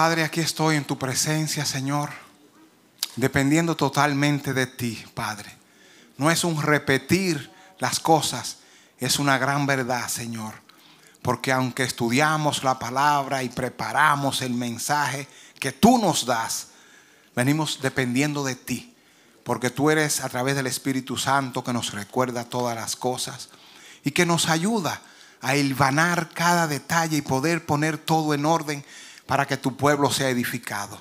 Padre, aquí estoy en tu presencia, Señor, dependiendo totalmente de ti, Padre. No es un repetir las cosas, es una gran verdad, Señor. Porque aunque estudiamos la palabra y preparamos el mensaje que tú nos das, venimos dependiendo de ti. Porque tú eres a través del Espíritu Santo que nos recuerda todas las cosas y que nos ayuda a hilvanar cada detalle y poder poner todo en orden para que tu pueblo sea edificado.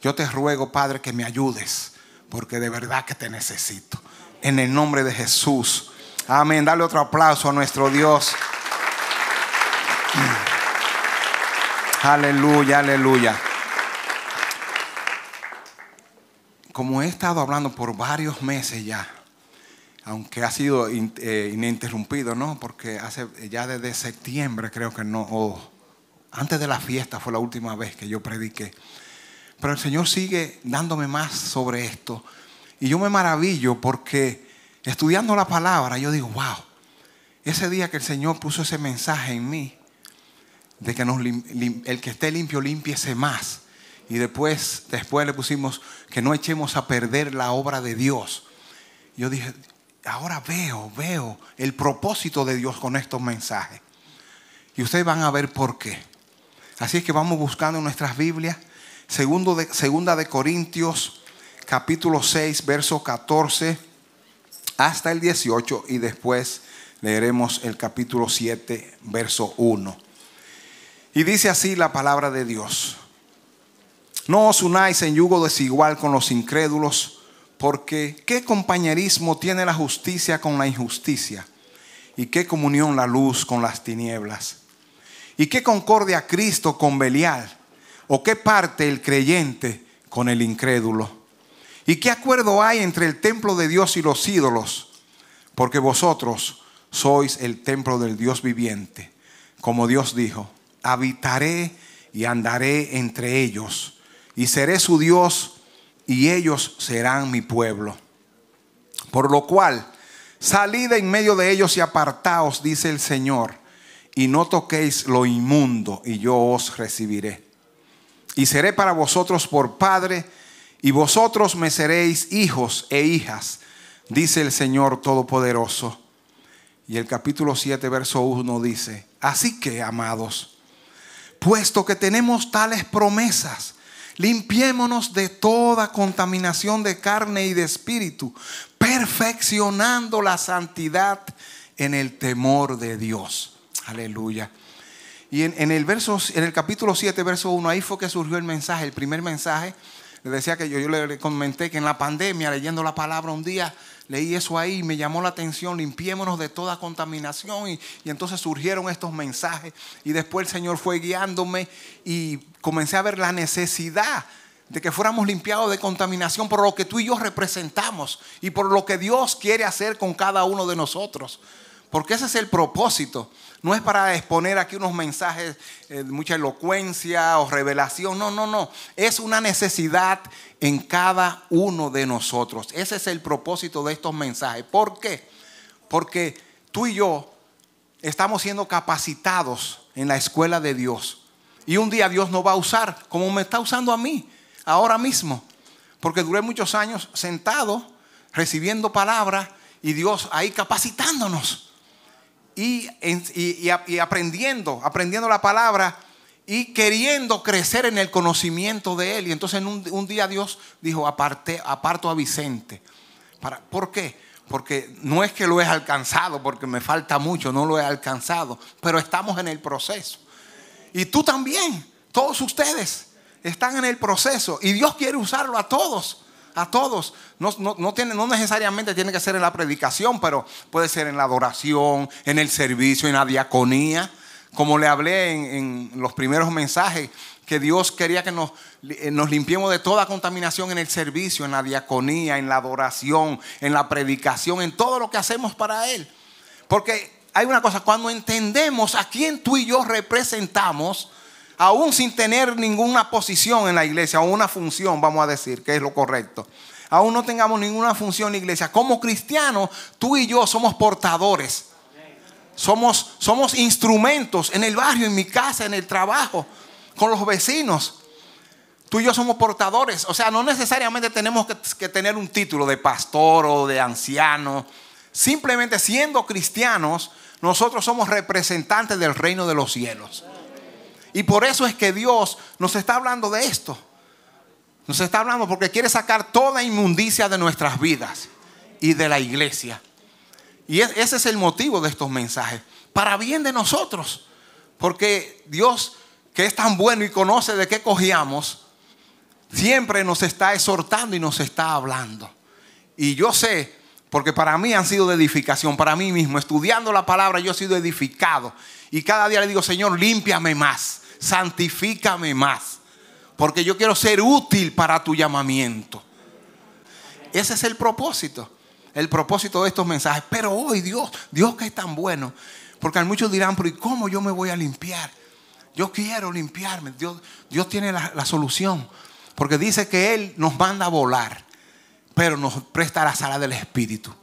Yo te ruego, Padre, que me ayudes, porque de verdad que te necesito. En el nombre de Jesús. Amén. Dale otro aplauso a nuestro Dios. aleluya, aleluya. Como he estado hablando por varios meses ya, aunque ha sido eh, ininterrumpido, ¿no? Porque hace ya desde septiembre creo que no, antes de la fiesta fue la última vez que yo prediqué. Pero el Señor sigue dándome más sobre esto. Y yo me maravillo porque estudiando la palabra, yo digo, wow, ese día que el Señor puso ese mensaje en mí, de que el que esté limpio, limpiese más. Y después, después le pusimos que no echemos a perder la obra de Dios. Yo dije, ahora veo, veo el propósito de Dios con estos mensajes. Y ustedes van a ver por qué. Así es que vamos buscando en nuestras Biblias, segundo de, segunda de Corintios, capítulo 6, verso 14 hasta el 18 y después leeremos el capítulo 7, verso 1. Y dice así la palabra de Dios. No os unáis en yugo desigual con los incrédulos, porque ¿qué compañerismo tiene la justicia con la injusticia? ¿Y qué comunión la luz con las tinieblas? ¿Y qué concordia Cristo con Belial? ¿O qué parte el creyente con el incrédulo? ¿Y qué acuerdo hay entre el templo de Dios y los ídolos? Porque vosotros sois el templo del Dios viviente. Como Dios dijo, habitaré y andaré entre ellos, y seré su Dios, y ellos serán mi pueblo. Por lo cual, salid en medio de ellos y apartaos, dice el Señor y no toquéis lo inmundo, y yo os recibiré. Y seré para vosotros por Padre, y vosotros me seréis hijos e hijas, dice el Señor Todopoderoso. Y el capítulo 7, verso 1 dice, así que, amados, puesto que tenemos tales promesas, limpiémonos de toda contaminación de carne y de espíritu, perfeccionando la santidad en el temor de Dios. Aleluya. Y en, el verso, en el capítulo 7, verso 1, ahí fue que surgió el mensaje, el primer mensaje. Le decía que yo, yo le comenté que en la pandemia, leyendo la palabra un día, leí eso ahí, me llamó la atención, limpiémonos de toda contaminación y, y, entonces surgieron estos mensajes y después el Señor fue guiándome y comencé a ver la necesidad de que fuéramos limpiados de contaminación por lo que tú y yo representamos y por lo que Dios quiere hacer con cada uno de nosotros, porque ese es el propósito. No es para exponer aquí unos mensajes eh, de mucha elocuencia o revelación. No, no, no. Es una necesidad en cada uno de nosotros. Ese es el propósito de estos mensajes. ¿Por qué? Porque tú y yo estamos siendo capacitados en la escuela de Dios. Y un día Dios nos va a usar como me está usando a mí, ahora mismo. Porque duré muchos años sentado, recibiendo palabra y Dios ahí capacitándonos y, aprendiendo, aprendiendo la palabra y queriendo crecer en el conocimiento de él. Y entonces un, día Dios dijo, aparte, aparto a Vicente. Para, ¿Por qué? Porque no es que lo he alcanzado, porque me falta mucho, no lo he alcanzado, pero estamos en el proceso. Y tú también, todos ustedes están en el proceso y Dios quiere usarlo a todos a todos. No, tiene, no, necesariamente tiene que ser en la predicación, pero puede ser en la adoración, en el servicio, en la diaconía. Como le hablé en, los primeros mensajes, que Dios quería que nos, eh, nos, limpiemos de toda contaminación en el servicio, en la diaconía, en la adoración, en la predicación, en todo lo que hacemos para Él. Porque hay una cosa, cuando entendemos a quién tú y yo representamos, aún sin tener ninguna posición en la iglesia, o una función, vamos a decir, que es lo correcto. Aún no tengamos ninguna función en la iglesia. Como cristianos, tú y yo somos portadores. Somos, instrumentos en el barrio, en mi casa, en el trabajo, con los vecinos. Tú y yo somos portadores. O sea, no necesariamente tenemos que, que tener un título de pastor o de anciano. Simplemente siendo cristianos, nosotros somos representantes del reino de los cielos. Y por eso es que Dios nos está hablando de esto. Nos está hablando porque quiere sacar toda inmundicia de nuestras vidas y de la iglesia. Y ese es el motivo de estos mensajes. Para bien de nosotros. Porque Dios, que es tan bueno y conoce de qué cogíamos, siempre nos está exhortando y nos está hablando. Y yo sé, porque para mí han sido de edificación, para mí mismo, estudiando la palabra yo he sido edificado. Y cada día le digo, Señor, límpiame más, santifícame más, porque yo quiero ser útil para tu llamamiento. Ese es el propósito, el propósito de estos mensajes. Pero hoy Dios, Dios que es tan bueno, porque muchos dirán, pero ¿y cómo yo me voy a limpiar? Yo quiero limpiarme. Dios, Dios tiene la, la solución, porque dice que Él nos manda a volar, pero nos presta la sala del Espíritu.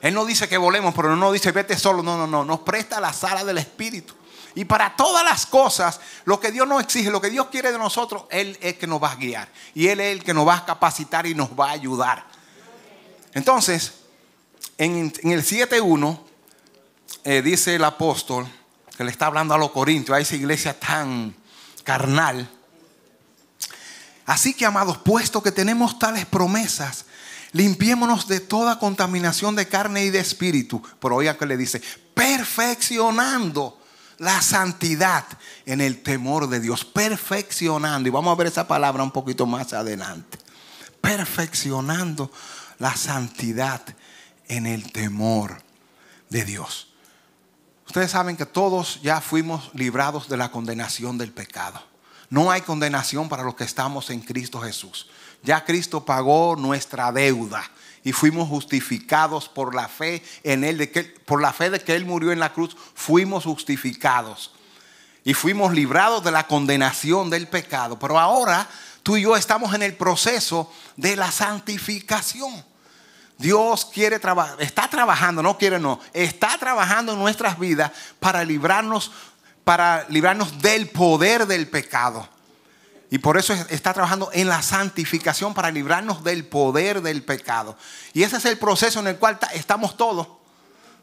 Él no dice que volemos, pero no dice vete solo. No, no, no. Nos presta la sala del Espíritu. Y para todas las cosas, lo que Dios nos exige, lo que Dios quiere de nosotros, Él es el que nos va a guiar. Y Él es el que nos va a capacitar y nos va a ayudar. Entonces, en, el 7.1 eh, dice el apóstol que le está hablando a los corintios, a esa iglesia tan carnal. Así que, amados, puesto que tenemos tales promesas, Limpiémonos de toda contaminación de carne y de espíritu. Pero oiga que le dice, perfeccionando la santidad en el temor de Dios, perfeccionando, y vamos a ver esa palabra un poquito más adelante, perfeccionando la santidad en el temor de Dios. Ustedes saben que todos ya fuimos librados de la condenación del pecado. No hay condenación para los que estamos en Cristo Jesús. Ya Cristo pagó nuestra deuda y fuimos justificados por la fe en él, de que, por la fe de que él murió en la cruz, fuimos justificados y fuimos librados de la condenación del pecado. Pero ahora tú y yo estamos en el proceso de la santificación. Dios quiere trabajar, está trabajando, no quiere no, está trabajando en nuestras vidas para librarnos, para librarnos del poder del pecado. Y por eso está trabajando en la santificación para librarnos del poder del pecado. Y ese es el proceso en el cual estamos todos.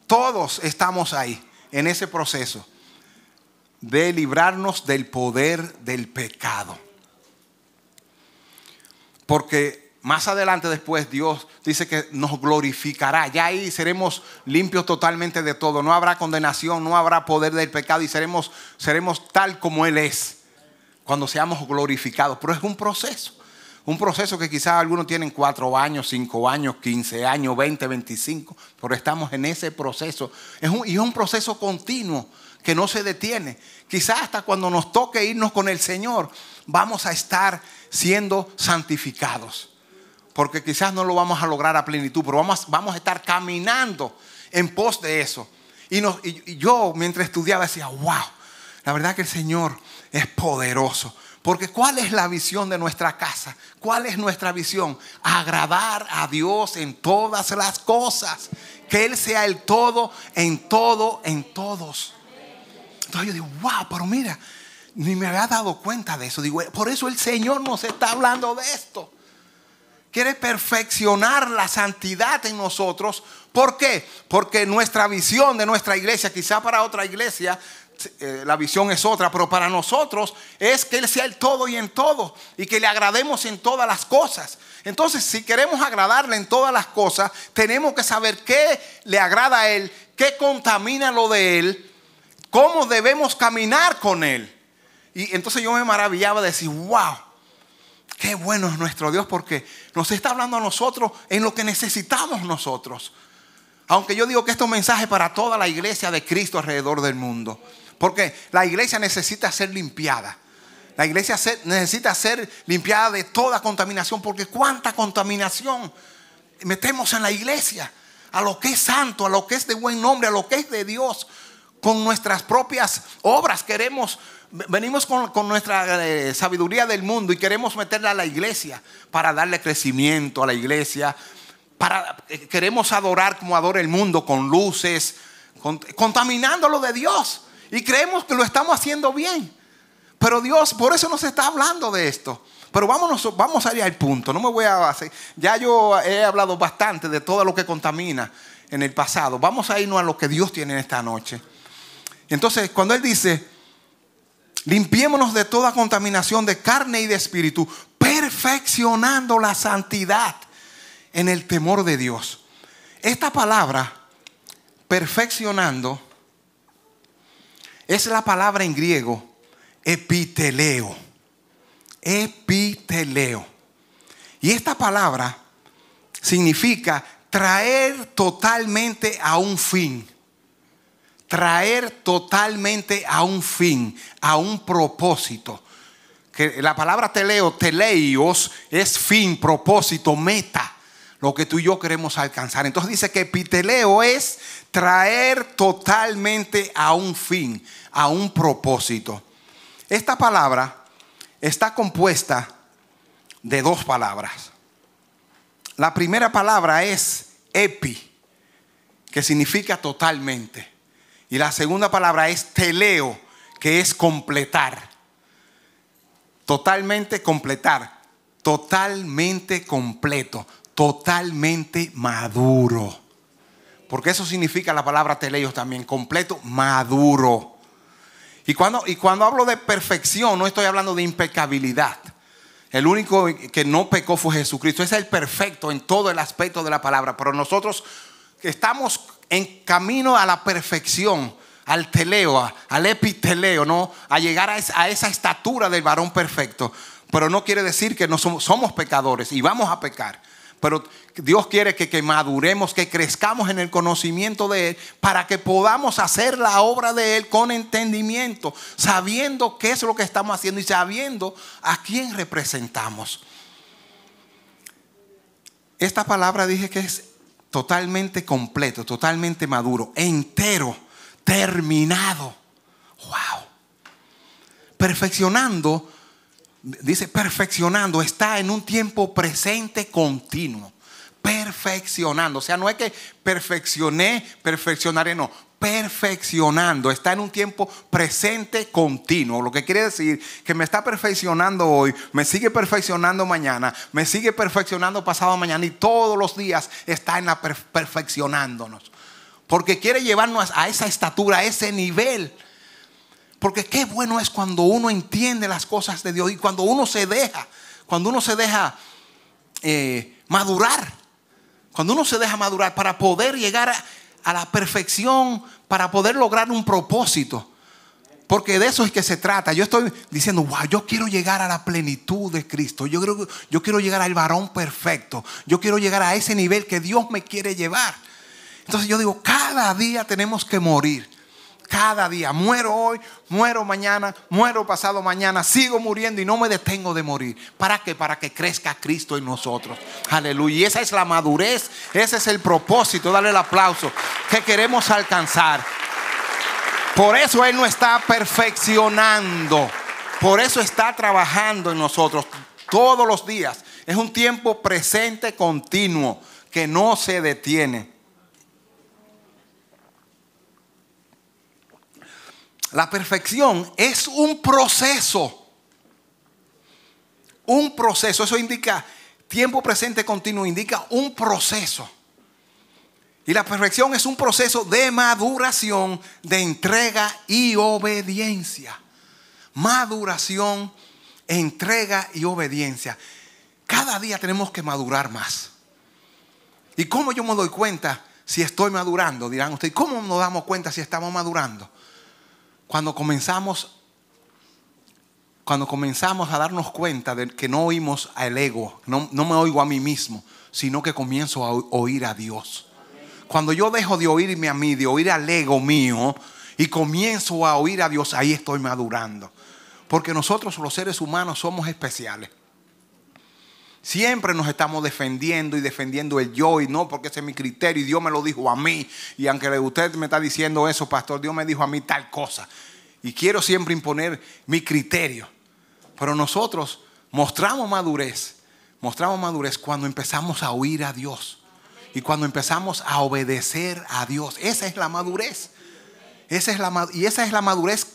Todos estamos ahí, en ese proceso de librarnos del poder del pecado. Porque más adelante después Dios dice que nos glorificará. Ya ahí seremos limpios totalmente de todo. No habrá condenación, no habrá poder del pecado y seremos, seremos tal como Él es cuando seamos glorificados. Pero es un proceso. Un proceso que quizás algunos tienen cuatro años, cinco años, quince años, veinte, veinticinco. pero estamos en ese proceso. Es y es un proceso continuo que no se detiene. Quizás hasta cuando nos toque irnos con el Señor, vamos a estar siendo santificados. Porque quizás no lo vamos a lograr a plenitud, pero vamos, vamos a estar caminando en pos de eso. y yo mientras estudiaba decía, wow, la verdad que el Señor es poderoso. Porque ¿cuál es la visión de nuestra casa? ¿Cuál es nuestra visión? Agradar a Dios en todas las cosas. Que Él sea el todo, en todo, en todos. Entonces yo digo, wow, pero mira, ni me había dado cuenta de eso. Digo, eh, por eso el Señor nos está hablando de esto. Quiere perfeccionar la santidad en nosotros. ¿Por qué? Porque nuestra visión de nuestra iglesia, quizá para otra iglesia, eh, la visión es otra, pero para nosotros es que Él sea el todo y en todo y que le agrademos en todas las cosas. Entonces, si queremos agradarle en todas las cosas, tenemos que saber qué le agrada a Él, qué contamina lo de Él, cómo debemos caminar con Él. Y entonces yo me maravillaba de decir, wow, qué bueno es nuestro Dios porque nos está hablando a nosotros en lo que necesitamos nosotros. Aunque yo digo que un mensaje para toda la iglesia de Cristo alrededor del mundo. Porque la iglesia necesita ser limpiada. La iglesia necesita ser limpiada de toda contaminación, porque cuánta contaminación metemos en la iglesia, a lo que es santo, a lo que es de buen nombre, a lo que es de Dios, con nuestras propias obras. Queremos, venimos con, nuestra eh, sabiduría del mundo y queremos meterla a la iglesia para darle crecimiento a la iglesia. Para, eh, queremos adorar como adora el mundo, con luces, contaminándolo lo de Dios. Y creemos que lo estamos haciendo bien. Pero Dios, por eso nos está hablando de esto. Pero vámonos, vamos ir al punto. No me voy a hacer. Ya yo he hablado bastante de todo lo que contamina en el pasado. Vamos a irnos a lo que Dios tiene en esta noche. Entonces, cuando Él dice, limpiémonos de toda contaminación de carne y de espíritu, perfeccionando la santidad en el temor de Dios. Esta palabra, perfeccionando, es la palabra en griego epiteleo. Epiteleo. Y esta palabra significa traer totalmente a un fin. Traer totalmente a un fin, a un propósito. Que la palabra teleo, teleios, es fin, propósito, meta, lo que tú y yo queremos alcanzar. Entonces dice que epiteleo es traer totalmente a un fin, a un propósito. Esta palabra está compuesta de dos palabras. La primera palabra es epi, que significa totalmente. Y la segunda palabra es teleo, que es completar. Totalmente completar. Totalmente completo. Totalmente maduro. Porque eso significa la palabra teleios también, completo, maduro. Y cuando, y cuando hablo de perfección, no estoy hablando de impecabilidad. El único que no pecó fue Jesucristo. es el perfecto en todo el aspecto de la palabra. Pero nosotros estamos en camino a la perfección, al teleo, al epiteleo, ¿no? A llegar a esa, estatura del varón perfecto. Pero no quiere decir que no somos pecadores y vamos a pecar. Pero Dios quiere que, maduremos, que crezcamos en el conocimiento de Él para que podamos hacer la obra de Él con entendimiento, sabiendo qué es lo que estamos haciendo y sabiendo a quién representamos. Esta palabra dije que es totalmente completo, totalmente maduro, entero, terminado. Wow. Perfeccionando dice perfeccionando, está en un tiempo presente continuo. Perfeccionando, o sea, no es que perfeccioné, perfeccionaré, no, perfeccionando, está en un tiempo presente continuo, lo que quiere decir que me está perfeccionando hoy, me sigue perfeccionando mañana, me sigue perfeccionando pasado mañana y todos los días está en la perfeccionándonos, porque quiere llevarnos a esa estatura, a ese nivel porque qué bueno es cuando uno entiende las cosas de Dios y cuando uno se deja, cuando uno se deja eh, madurar, cuando uno se deja madurar para poder llegar a, la perfección, para poder lograr un propósito. Porque de eso es que se trata. Yo estoy diciendo, wow, yo quiero llegar a la plenitud de Cristo. Yo, creo, yo quiero llegar al varón perfecto. Yo quiero llegar a ese nivel que Dios me quiere llevar. Entonces yo digo, cada día tenemos que morir cada día. Muero hoy, muero mañana, muero pasado mañana, sigo muriendo y no me detengo de morir. ¿Para qué? Para que crezca Cristo en nosotros. Aleluya. Y esa es la madurez, ese es el propósito, dale el aplauso, que queremos alcanzar. Por eso Él nos está perfeccionando, por eso está trabajando en nosotros todos los días. Es un tiempo presente continuo que no se detiene. La perfección es un proceso. Un proceso. Eso indica tiempo presente continuo, indica un proceso. Y la perfección es un proceso de maduración, de entrega y obediencia. Maduración, entrega y obediencia. Cada día tenemos que madurar más. ¿Y cómo yo me doy cuenta si estoy madurando? Dirán ustedes, ¿cómo nos damos cuenta si estamos madurando? cuando comenzamos cuando comenzamos a darnos cuenta de que no oímos al ego, no, no, me oigo a mí mismo, sino que comienzo a oír a Dios. Cuando yo dejo de oírme a mí, de oír al ego mío, y comienzo a oír a Dios, ahí estoy madurando. Porque nosotros los seres humanos somos especiales. Siempre nos estamos defendiendo y defendiendo el yo y no porque ese es mi criterio y Dios me lo dijo a mí. Y aunque usted me está diciendo eso, pastor, Dios me dijo a mí tal cosa. Y quiero siempre imponer mi criterio. Pero nosotros mostramos madurez, mostramos madurez cuando empezamos a oír a Dios y cuando empezamos a obedecer a Dios. Esa es la madurez. Esa es la, y esa es la madurez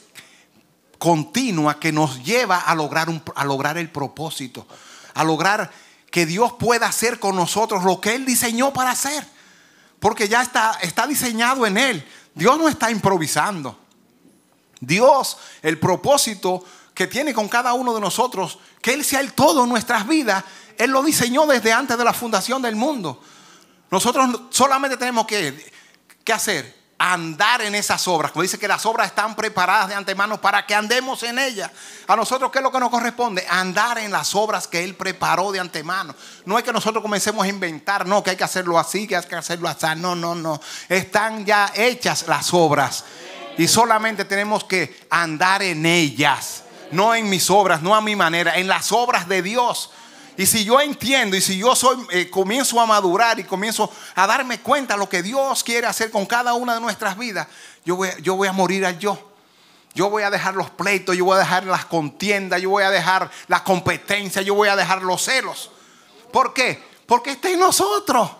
continua que nos lleva a lograr, a lograr el propósito a lograr que Dios pueda hacer con nosotros lo que Él diseñó para hacer. Porque ya está, está diseñado en Él. Dios no está improvisando. Dios, el propósito que tiene con cada uno de nosotros, que Él sea el todo en nuestras vidas, Él lo diseñó desde antes de la fundación del mundo. Nosotros solamente tenemos que, que hacer andar en esas obras. Como dice que las obras están preparadas de antemano para que andemos en ellas. A nosotros, ¿qué es lo que nos corresponde? Andar en las obras que Él preparó de antemano. No es que nosotros comencemos a inventar, no, que hay que hacerlo así, que hay que hacerlo así. No, no, no. Están ya hechas las obras. Y solamente tenemos que andar en ellas. No en mis obras, no a mi manera, en las obras de Dios. Y si yo entiendo y si yo soy, eh, comienzo a madurar y comienzo a darme cuenta de lo que Dios quiere hacer con cada una de nuestras vidas, yo voy, yo voy a morir al yo. Yo voy a dejar los pleitos, yo voy a dejar las contiendas, yo voy a dejar la competencia, yo voy a dejar los celos. ¿Por qué? Porque está en nosotros.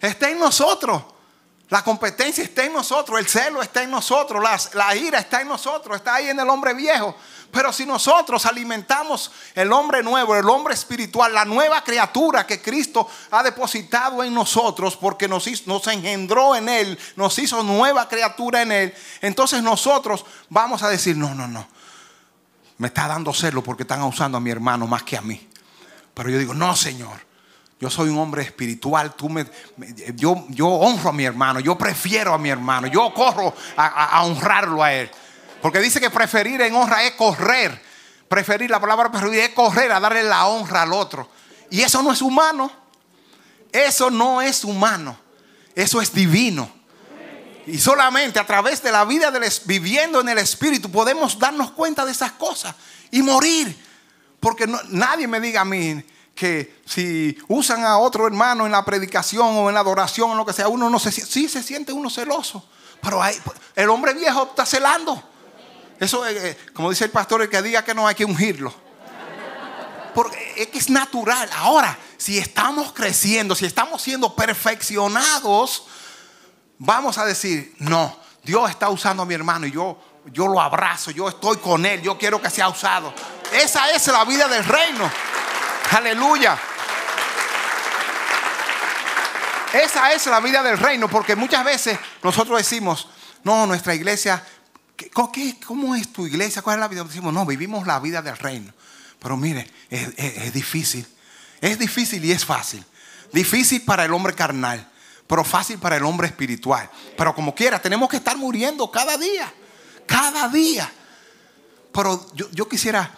Está en nosotros. La competencia está en nosotros, el celo está en nosotros, la ira está en nosotros, está ahí en el hombre viejo. Pero si nosotros alimentamos el hombre nuevo, el hombre espiritual, la nueva criatura que Cristo ha depositado en nosotros porque nos, engendró en Él, nos hizo nueva criatura en Él, entonces nosotros vamos a decir, no, no, no, me está dando celo porque están usando a mi hermano más que a mí. Pero yo digo, no, Señor. Yo soy un hombre espiritual. Tú me, yo, yo honro a mi hermano. Yo prefiero a mi hermano. Yo corro a honrarlo a él. Porque dice que preferir en honra es correr. Preferir la palabra preferir es correr a darle la honra al otro. Y eso no es humano. Eso no es humano. Eso es divino. Y solamente a través de la vida del, viviendo en el Espíritu podemos darnos cuenta de esas cosas y morir. Porque nadie me diga a mí que si usan a otro hermano en la predicación o en la adoración o lo que sea, uno no se, sí se siente uno celoso. Pero el hombre viejo está celando. Eso, eh, eh, como dice el pastor, el que diga que no hay que ungirlo. Porque es que es natural. Ahora, si estamos creciendo, si estamos siendo perfeccionados, vamos a decir, no, Dios está usando a mi hermano y yo, yo lo abrazo, yo estoy con él, yo quiero que sea usado. Esa es la vida del reino. Aleluya. Esa es la vida del reino, porque muchas veces nosotros decimos, no, nuestra iglesia cómo es tu iglesia? ¿Cuál es la vida? Pues decimos, no, vivimos la vida del reino. Pero mire, es, difícil. Es difícil y es fácil. Difícil para el hombre carnal, pero fácil para el hombre espiritual. Pero como quiera, tenemos que estar muriendo cada día. Cada día. Pero yo, yo quisiera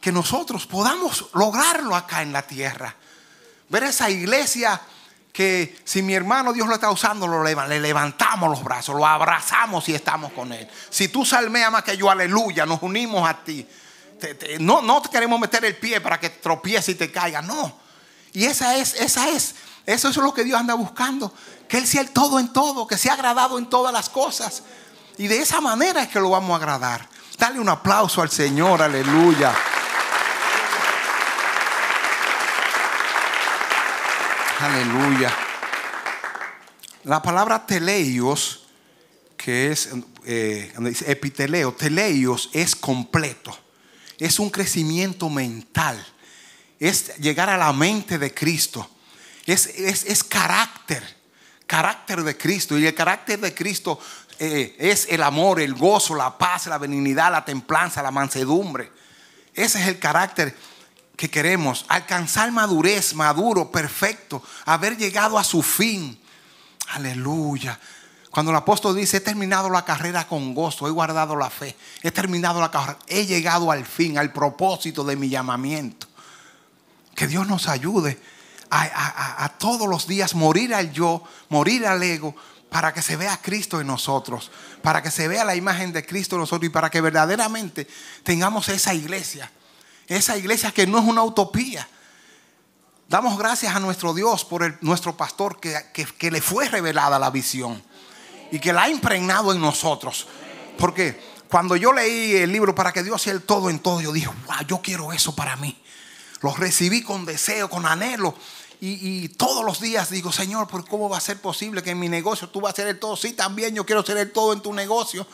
que nosotros podamos lograrlo acá en la tierra. Ver esa iglesia que si mi hermano Dios lo está usando, lo le levantamos los brazos, lo abrazamos y estamos con él. Si tú salmeas más que yo, aleluya, nos unimos a ti. no, no te queremos meter el pie para que tropiece y te caiga, no. Y esa es, esa es, eso es lo que Dios anda buscando. Que Él sea el todo en todo, que sea agradado en todas las cosas. Y de esa manera es que lo vamos a agradar. Dale un aplauso al Señor, aleluya. Aleluya. La palabra teleios, que es eh, epiteleo, teleios es completo. Es un crecimiento mental. Es llegar a la mente de Cristo. Es, es, es carácter. Carácter de Cristo. Y el carácter de Cristo eh, es el amor, el gozo, la paz, la benignidad, la templanza, la mansedumbre. Ese es el carácter que queremos, alcanzar madurez, maduro, perfecto, haber llegado a su fin. Aleluya. Cuando el apóstol dice, he terminado la carrera con gozo, he guardado la fe, he terminado la carrera, he llegado al fin, al propósito de mi llamamiento. Que Dios nos ayude a, todos los días morir al yo, morir al ego, para que se vea Cristo en nosotros, para que se vea la imagen de Cristo en nosotros y para que verdaderamente tengamos esa iglesia esa iglesia que no es una utopía. Damos gracias a nuestro Dios por nuestro pastor que, le fue revelada la visión y que la ha impregnado en nosotros. Porque cuando yo leí el libro para que Dios sea el todo en todo, yo dije, wow, yo quiero eso para mí. Los recibí con deseo, con anhelo. Y, y, todos los días digo, Señor, ¿por cómo va a ser posible que en mi negocio tú vas a ser el todo? Sí, también yo quiero ser el todo en tu negocio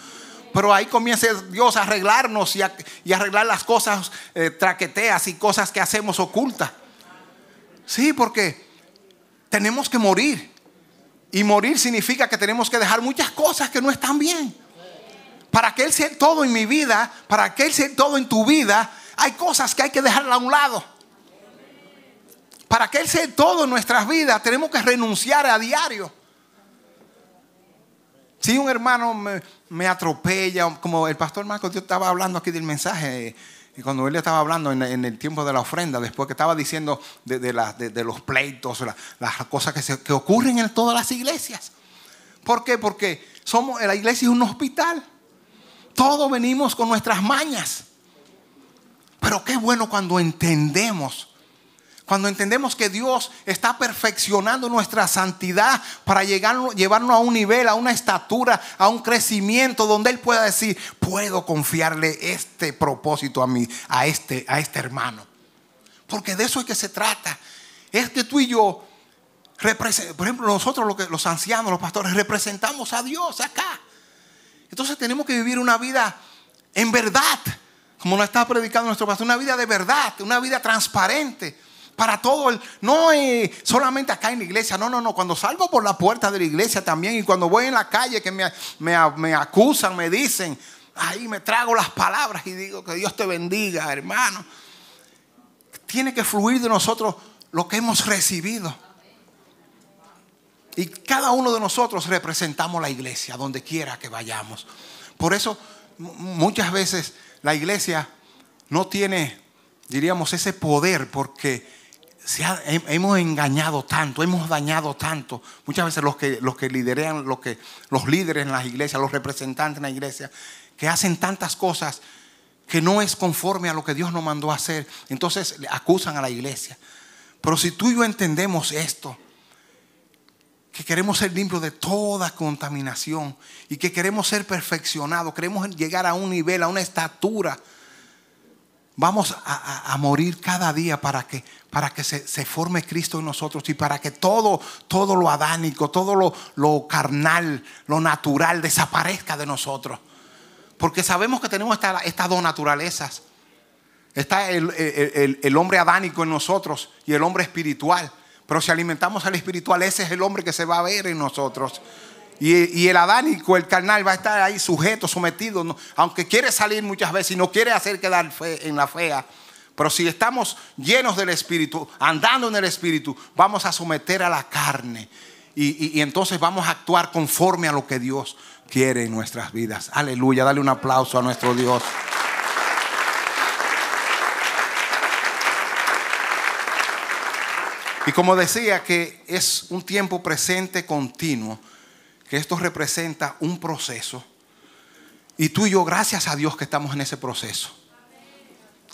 pero ahí comienza Dios a arreglarnos y, arreglar las cosas eh, traqueteas y cosas que hacemos ocultas. Sí, porque tenemos que morir. Y morir significa que tenemos que dejar muchas cosas que no están bien. Para que Él sea todo en mi vida, para que Él sea todo en tu vida, hay cosas que hay que dejar a un lado. Para que Él sea todo en nuestras vidas, tenemos que renunciar a diario. Si un hermano me, atropella, como el pastor Marco, yo estaba hablando aquí del mensaje, y cuando él estaba hablando en, el tiempo de la ofrenda, después que estaba diciendo de, los pleitos, las cosas que, que ocurren en todas las iglesias. ¿Por qué? Porque somos, la iglesia es un hospital. Todos venimos con nuestras mañas. Pero qué bueno cuando entendemos cuando entendemos que Dios está perfeccionando nuestra santidad para llevarnos a un nivel, a una estatura, a un crecimiento donde Él pueda decir, puedo confiarle este propósito a mí, a este, a este hermano. Porque de eso es que se trata. Este tú y yo, por ejemplo, nosotros los ancianos, los pastores, representamos a Dios acá. Entonces tenemos que vivir una vida en verdad, como lo está predicando nuestro pastor, una vida de verdad, una vida transparente para todo el, no eh, solamente acá en la iglesia, no, no, no, cuando salgo por la puerta de la iglesia también y cuando voy en la calle que me, me acusan, me dicen, ahí me trago las palabras y digo que Dios te bendiga, hermano. Tiene que fluir de nosotros lo que hemos recibido. Y cada uno de nosotros representamos la iglesia, donde quiera que vayamos. Por eso muchas veces la iglesia no tiene, diríamos, ese poder porque hemos engañado tanto, hemos dañado tanto. Muchas veces los que, los que los, que, los líderes en las iglesias, los representantes en la iglesia, que hacen tantas cosas que no es conforme a lo que Dios nos mandó a hacer. Entonces acusan a la iglesia. Pero si tú y yo entendemos esto, que queremos ser limpios de toda contaminación y que queremos ser perfeccionados, queremos llegar a un nivel, a una estatura vamos a, morir cada día para que, para que se, forme Cristo en nosotros y para que todo, todo lo adánico, todo lo, carnal, lo natural desaparezca de nosotros. Porque sabemos que tenemos estas dos naturalezas. Está el, el, hombre adánico en nosotros y el hombre espiritual. Pero si alimentamos al espiritual, ese es el hombre que se va a ver en nosotros. Y, el adánico, el carnal, va a estar ahí sujeto, sometido, aunque quiere salir muchas veces y no quiere hacer quedar fe, en la fea. Pero si estamos llenos del Espíritu, andando en el Espíritu, vamos a someter a la carne. y entonces vamos a actuar conforme a lo que Dios quiere en nuestras vidas. Aleluya, dale un aplauso a nuestro Dios. Y como decía que es un tiempo presente continuo que esto representa un proceso. Y tú y yo, gracias a Dios que estamos en ese proceso.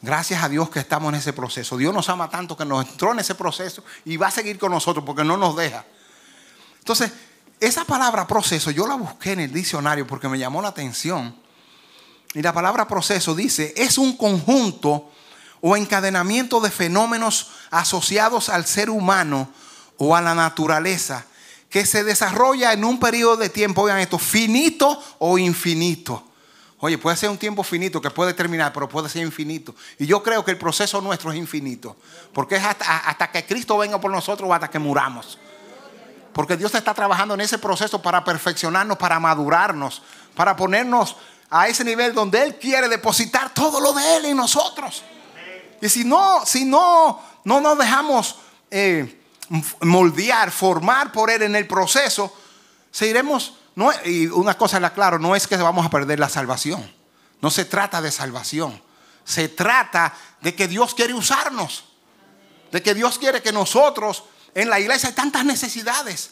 Gracias a Dios que estamos en ese proceso. Dios nos ama tanto que nos entró en ese proceso y va a seguir con nosotros porque no nos deja. Entonces, esa palabra proceso yo la busqué en el diccionario porque me llamó la atención. Y la palabra proceso dice, es un conjunto o encadenamiento de fenómenos asociados al ser humano o a la naturaleza que se desarrolla en un periodo de tiempo, oigan esto, finito o infinito. Oye, puede ser un tiempo finito que puede terminar, pero puede ser infinito. Y yo creo que el proceso nuestro es infinito, porque es hasta, que Cristo venga por nosotros o hasta que muramos. Porque Dios está trabajando en ese proceso para perfeccionarnos, para madurarnos, para ponernos a ese nivel donde Él quiere depositar todo lo de Él en nosotros. Y si no, si no, no nos dejamos eh, moldear, formar por Él en el proceso, seguiremos, no, y una cosa la claro, no es que vamos a perder la salvación, no se trata de salvación, se trata de que Dios quiere usarnos, de que Dios quiere que nosotros, en la iglesia hay tantas necesidades,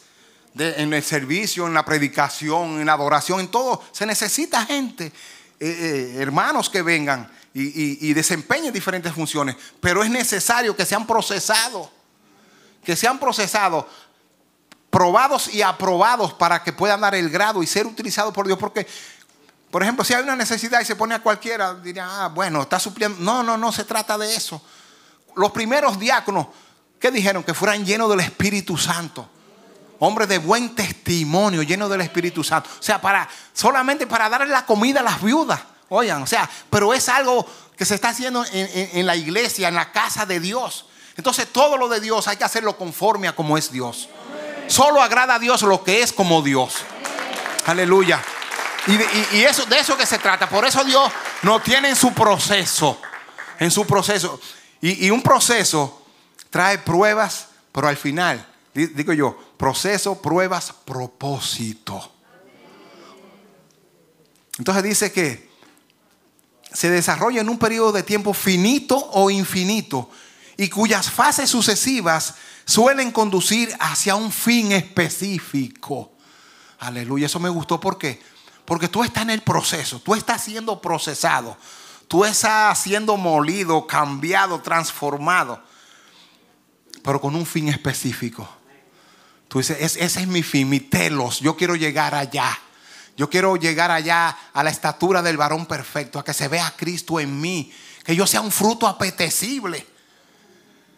en el servicio, en la predicación, en la adoración, en todo, se necesita gente, eh, eh, hermanos que vengan y, y desempeñen diferentes funciones, pero es necesario que sean procesados que sean procesados, probados y aprobados para que puedan dar el grado y ser utilizados por Dios. Porque, por ejemplo, si hay una necesidad y se pone a cualquiera, diría, ah, bueno, está supliendo. No, no, no se trata de eso. Los primeros diáconos, ¿qué dijeron? Que fueran llenos del Espíritu Santo. Hombres de buen testimonio, llenos del Espíritu Santo. O sea, para, solamente para darle la comida a las viudas. Oigan, o sea, pero es algo que se está haciendo en la iglesia, en la casa de Dios. Entonces todo lo de Dios hay que hacerlo conforme a como es Dios. Solo agrada a Dios lo que es como Dios. Aleluya. Y, eso, de eso que se trata. Por eso Dios no tiene en su proceso. En su proceso. Y, y un proceso trae pruebas, pero al final, digo yo, proceso, pruebas, propósito. Entonces dice que se desarrolla en un periodo de tiempo finito o infinito, y cuyas fases sucesivas suelen conducir hacia un fin específico. Aleluya, eso me gustó porque porque tú estás en el proceso, tú estás siendo procesado, tú estás siendo molido, cambiado, transformado, pero con un fin específico. Tú dices, ese es mi fin, mi telos, yo quiero llegar allá. Yo quiero llegar allá a la estatura del varón perfecto, a que se vea Cristo en mí, que yo sea un fruto apetecible.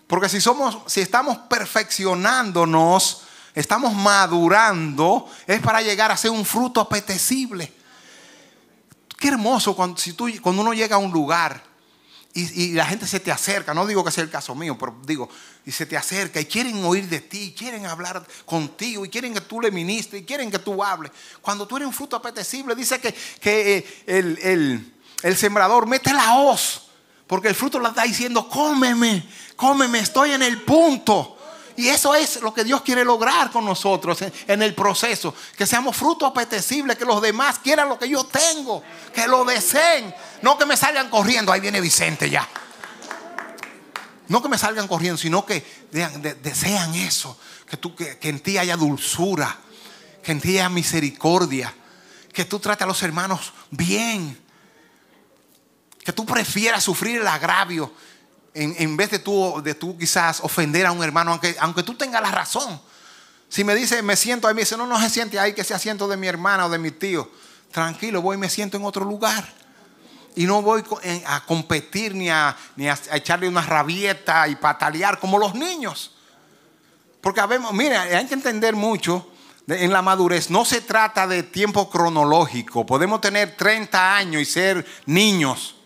Porque si somos, si estamos perfeccionándonos, estamos madurando, es para llegar a ser un fruto apetecible. Qué hermoso cuando, uno llega a un lugar y, la gente se te acerca, no digo que sea el caso mío, pero digo, y se te acerca y quieren oír de ti, quieren hablar contigo y quieren que tú le ministres y quieren que tú hables. Cuando tú eres un fruto apetecible, dice que, eh, el, sembrador mete la hoz, porque el fruto la está diciendo, cómeme, cómeme, estoy en el punto. Y eso es lo que Dios quiere lograr con nosotros en el proceso. Que seamos fruto apetecible, que los demás quieran lo que yo tengo, que lo deseen. No que me salgan corriendo, ahí viene Vicente ya. No que me salgan corriendo, sino que desean eso. Que, tú, que en ti haya dulzura, que en ti haya misericordia, que tú trates a los hermanos bien, que tú prefieras sufrir el agravio en, vez de tú, de tú quizás ofender a un hermano, aunque, aunque tú tengas la razón. Si me dice, me siento ahí, me dice, no, no se siente ahí que sea asiento de mi hermana o de mi tío. Tranquilo, voy y me siento en otro lugar. Y no voy a competir ni a, ni a echarle una rabieta y patalear como los niños. Porque habemos, mire, hay que entender mucho en la madurez. No se trata de tiempo cronológico. Podemos tener 30 años y ser niños.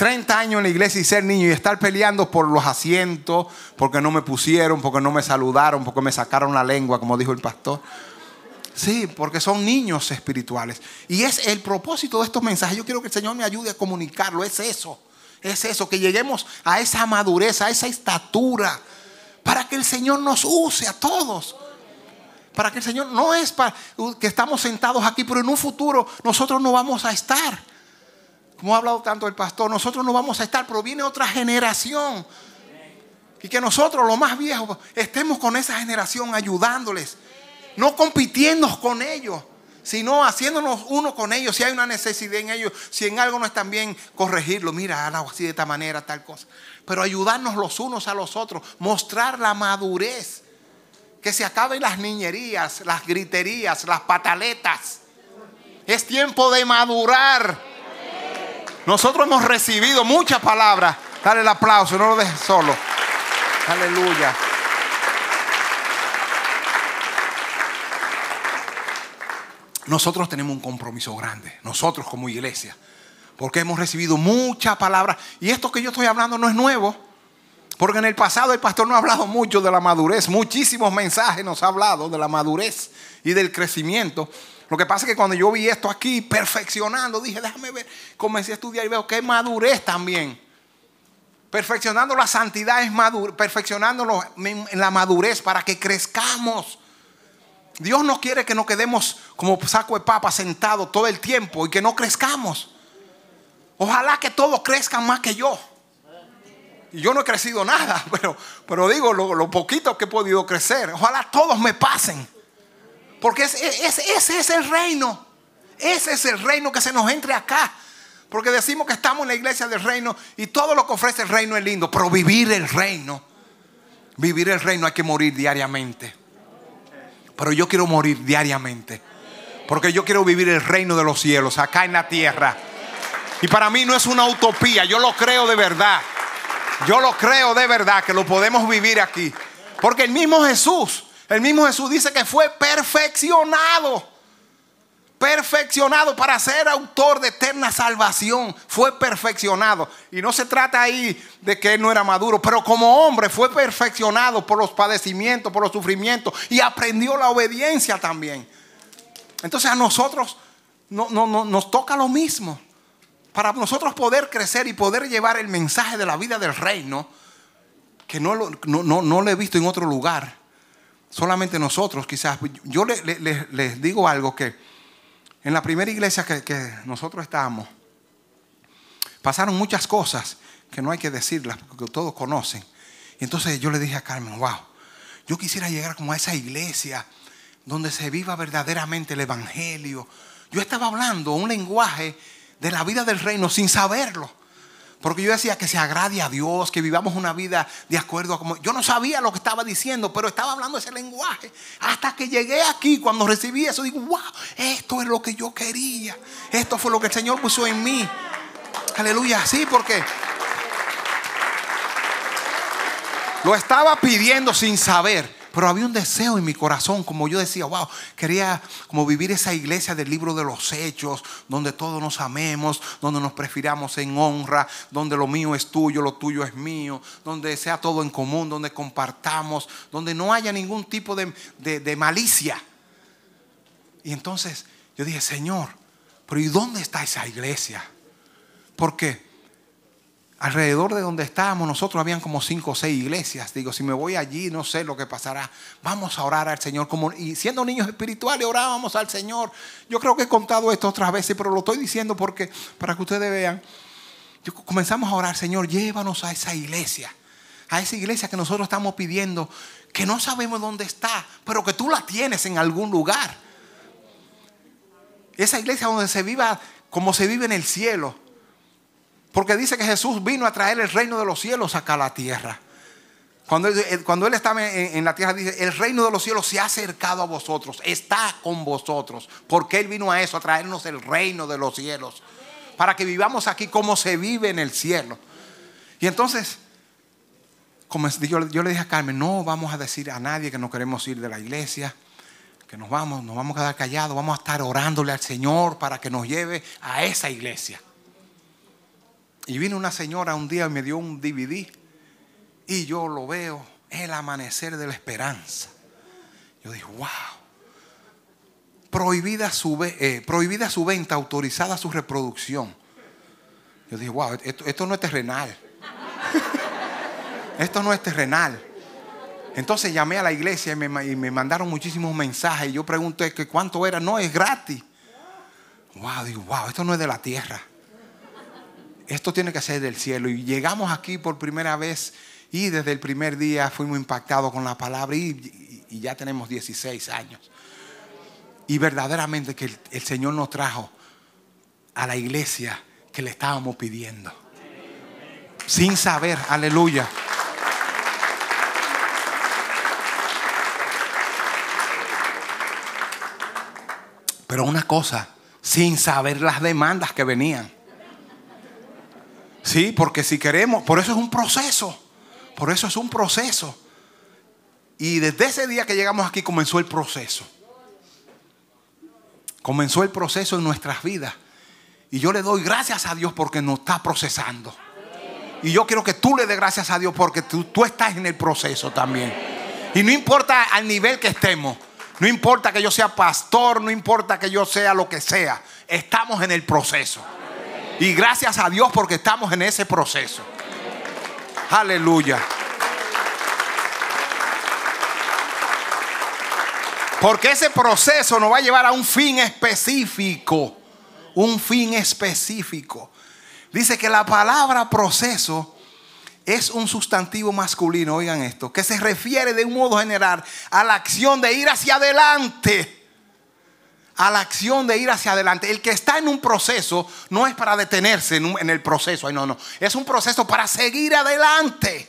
30 años en la iglesia y ser niño y estar peleando por los asientos, porque no me pusieron, porque no me saludaron, porque me sacaron la lengua, como dijo el pastor. Sí, porque son niños espirituales. Y es el propósito de estos mensajes. Yo quiero que el Señor me ayude a comunicarlo. Es eso. Es eso, que lleguemos a esa madurez, a esa estatura, para que el Señor nos use a todos. Para que el Señor no es para que estamos sentados aquí, pero en un futuro nosotros no vamos a estar como ha hablado tanto el pastor, nosotros no vamos a estar, Proviene otra generación. Y que nosotros, los más viejos, estemos con esa generación ayudándoles, no compitiendo con ellos, sino haciéndonos uno con ellos. Si hay una necesidad en ellos, si en algo no están bien, corregirlo. Mira, algo así de esta manera, tal cosa. Pero ayudarnos los unos a los otros, mostrar la madurez. Que se acaben las niñerías, las griterías, las pataletas. Es tiempo de madurar. Nosotros hemos recibido muchas palabras. Dale el aplauso, no lo dejes solo. Aleluya. Nosotros tenemos un compromiso grande, nosotros como iglesia, porque hemos recibido muchas palabras. Y esto que yo estoy hablando no es nuevo, porque en el pasado el pastor no ha hablado mucho de la madurez, muchísimos mensajes nos ha hablado de la madurez y del crecimiento. Lo que pasa es que cuando yo vi esto aquí perfeccionando, dije, déjame ver, comencé a estudiar y veo que madurez también. Perfeccionando la santidad es madurez, perfeccionando la madurez para que crezcamos. Dios no quiere que nos quedemos como saco de papa sentado todo el tiempo y que no crezcamos. Ojalá que todos crezcan más que yo. Y yo no he crecido nada, pero, digo lo poquito que he podido crecer. Ojalá todos me pasen. Porque ese es el reino. Ese es el reino que se nos entre acá. Porque decimos que estamos en la iglesia del reino y todo lo que ofrece el reino es lindo. Pero vivir el reino, vivir el reino hay que morir diariamente. Pero yo quiero morir diariamente. Porque yo quiero vivir el reino de los cielos acá en la tierra. Y para mí no es una utopía, yo lo creo de verdad. Yo lo creo de verdad que lo podemos vivir aquí. Porque el mismo Jesús el mismo Jesús dice que fue perfeccionado. Perfeccionado para ser autor de eterna salvación. Fue perfeccionado. Y no se trata ahí de que él no era maduro, pero como hombre fue perfeccionado por los padecimientos, por los sufrimientos y aprendió la obediencia también. Entonces a nosotros no, nos toca lo mismo. Para nosotros poder crecer y poder llevar el mensaje de la vida del reino, que no, no, no lo he visto en otro lugar solamente nosotros quizás. Yo les, digo algo que en la primera iglesia que, que nosotros estábamos, pasaron muchas cosas que no hay que decirlas, porque todos conocen. Y entonces yo le dije a Carmen, wow, yo quisiera llegar como a esa iglesia donde se viva verdaderamente el Evangelio. Yo estaba hablando un lenguaje de la vida del reino sin saberlo. Porque yo decía que se agrade a Dios, que vivamos una vida de acuerdo a como... Yo no sabía lo que estaba diciendo, pero estaba hablando ese lenguaje. Hasta que llegué aquí, cuando recibí eso, digo, wow, esto es lo que yo quería. Esto fue lo que el Señor puso en mí. Aleluya, sí, porque lo estaba pidiendo sin saber. Pero había un deseo en mi corazón, como yo decía, wow, quería como vivir esa iglesia del libro de los hechos, donde todos nos amemos, donde nos prefiramos en honra, donde lo mío es tuyo, lo tuyo es mío, donde sea todo en común, donde compartamos, donde no haya ningún tipo de, malicia. Y entonces yo dije, Señor, pero ¿y dónde está esa iglesia? ¿Por qué? Alrededor de donde estábamos nosotros habían como cinco o seis iglesias. Digo, si me voy allí no sé lo que pasará. Vamos a orar al Señor. Como, y siendo niños espirituales orábamos al Señor. Yo creo que he contado esto otras veces, pero lo estoy diciendo porque para que ustedes vean. comenzamos a orar, Señor, llévanos a esa iglesia. A esa iglesia que nosotros estamos pidiendo, que no sabemos dónde está, pero que tú la tienes en algún lugar. Esa iglesia donde se viva como se vive en el cielo porque dice que Jesús vino a traer el reino de los cielos acá a la tierra. Cuando él, eh, cuando él estaba en, la tierra, dice, el reino de los cielos se ha acercado a vosotros, está con vosotros. Porque Él vino a eso, a traernos el reino de los cielos. Para que vivamos aquí como se vive en el cielo. Y entonces, como yo, yo le dije a Carmen, no vamos a decir a nadie que no queremos ir de la iglesia que nos vamos, nos vamos a quedar callados, vamos a estar orándole al Señor para que nos lleve a esa iglesia. Y vino una señora un día y me dio un DVD y yo lo veo, el amanecer de la esperanza. Yo dije, wow. Prohibida su, eh, prohibida su venta, autorizada su reproducción. Yo dije, wow, esto, no es terrenal. esto no es terrenal. Entonces llamé a la iglesia y me, mandaron muchísimos mensajes. Y yo pregunté cuánto era. No, es gratis. Wow, digo, wow, esto no es de la tierra esto tiene que ser del cielo. Y llegamos aquí por primera vez y desde el primer día fuimos impactados con la palabra y, ya tenemos 16 años. Y verdaderamente que el Señor nos trajo a la iglesia que le estábamos pidiendo. Sin saber, aleluya. Pero una cosa, sin saber las demandas que venían. Sí, porque si queremos, por eso es un proceso. Por eso es un proceso. Y desde ese día que llegamos aquí comenzó el proceso. Comenzó el proceso en nuestras vidas. Y yo le doy gracias a Dios porque nos está procesando. Y yo quiero que tú le des gracias a Dios porque tú, tú estás en el proceso también. Y no importa al nivel que estemos. No importa que yo sea pastor, no importa que yo sea lo que sea. Estamos en el proceso. Y gracias a Dios porque estamos en ese proceso. Aleluya. Porque ese proceso nos va a llevar a un fin específico. Un fin específico. Dice que la palabra proceso es un sustantivo masculino, oigan esto, que se refiere de un modo general a la acción de ir hacia adelante a la acción de ir hacia adelante. El que está en un proceso no es para detenerse en, el proceso, Ay, no, no, es un proceso para seguir adelante.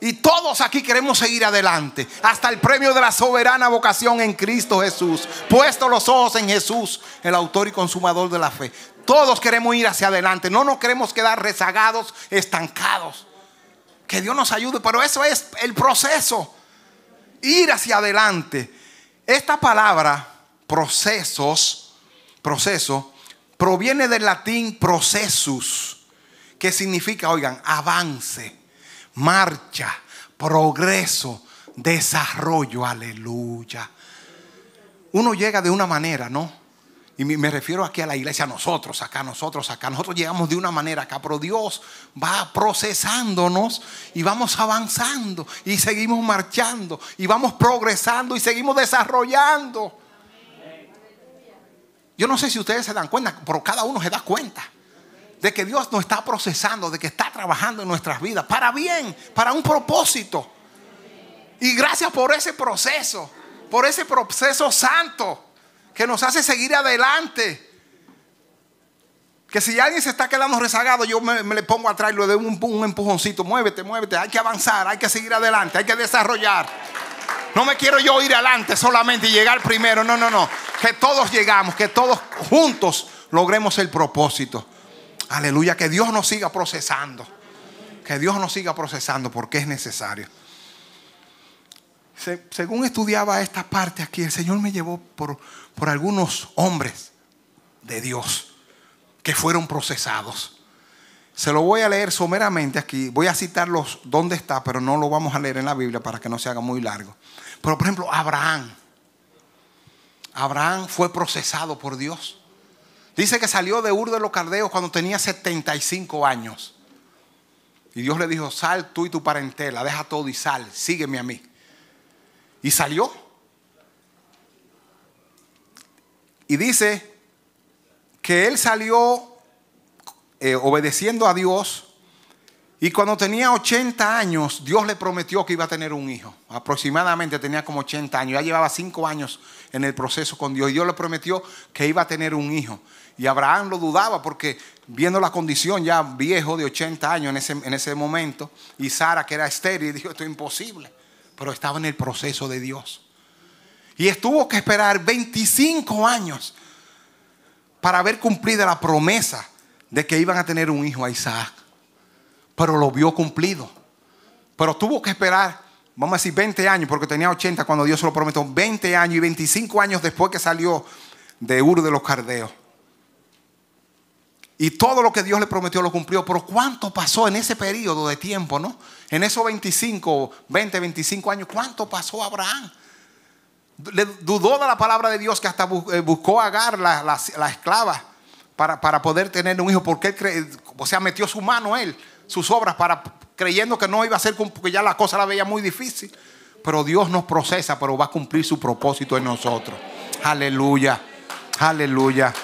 Y todos aquí queremos seguir adelante hasta el premio de la soberana vocación en Cristo Jesús. Puesto los ojos en Jesús, el autor y consumador de la fe. Todos queremos ir hacia adelante. No nos queremos quedar rezagados, estancados. Que Dios nos ayude. Pero eso es el proceso. Ir hacia adelante. Esta palabra procesos, proceso, proviene del latín processus, que significa, oigan, avance, marcha, progreso, desarrollo, aleluya. Uno llega de una manera, ¿no? Y me refiero aquí a la iglesia, nosotros, acá, nosotros, acá. Nosotros llegamos de una manera acá, pero Dios va procesándonos y vamos avanzando y seguimos marchando y vamos progresando y seguimos desarrollando. Yo no sé si ustedes se dan cuenta, pero cada uno se da cuenta de que Dios nos está procesando, de que está trabajando en nuestras vidas, para bien, para un propósito. Y gracias por ese proceso, por ese proceso santo que nos hace seguir adelante. Que si alguien se está quedando rezagado, yo me, le pongo atrás y le doy un empujoncito. Muévete, muévete. Hay que avanzar, hay que seguir adelante, hay que desarrollar. No me quiero yo ir adelante solamente y llegar primero. No, no, no. Que todos llegamos, que todos juntos logremos el propósito. Aleluya, que Dios nos siga procesando. Que Dios nos siga procesando porque es necesario. según estudiaba esta parte aquí, el Señor me llevó por, por algunos hombres de Dios que fueron procesados. Se lo voy a leer someramente aquí. Voy a citarlos dónde está, pero no lo vamos a leer en la Biblia para que no se haga muy largo. Pero por ejemplo, Abraham. Abraham fue procesado por Dios. Dice que salió de Ur de los Cardeos cuando tenía 75 años. Y Dios le dijo, sal tú y tu parentela, deja todo y sal, sígueme a mí. Y salió. Y dice que él salió eh, obedeciendo a Dios. Y cuando tenía 80 años, Dios le prometió que iba a tener un hijo. Aproximadamente tenía como 80 años. Ya llevaba 5 años en el proceso con Dios. Y Dios le prometió que iba a tener un hijo. Y Abraham lo dudaba porque viendo la condición ya viejo de 80 años en ese, en ese momento, y Sara que era estéril, dijo, esto es imposible. Pero estaba en el proceso de Dios. Y estuvo que esperar 25 años para haber cumplido la promesa de que iban a tener un hijo a Isaac, pero lo vio cumplido. Pero tuvo que esperar, vamos a decir, 20 años, porque tenía 80 cuando Dios se lo prometió, 20 años y 25 años después que salió de Ur de los Cardeos. Y todo lo que Dios le prometió lo cumplió. Pero ¿cuánto pasó en ese periodo de tiempo, no? En esos 25, 20, 25 años, ¿cuánto pasó Abraham? Le dudó de la palabra de Dios que hasta eh, buscó a Agar, la esclava para, poder tener un hijo, porque él o sea, metió su mano él, sus obras, para, creyendo que no iba a ser, porque ya la cosa la veía muy difícil. Pero Dios nos procesa, pero va a cumplir su propósito en nosotros. Aleluya, aleluya.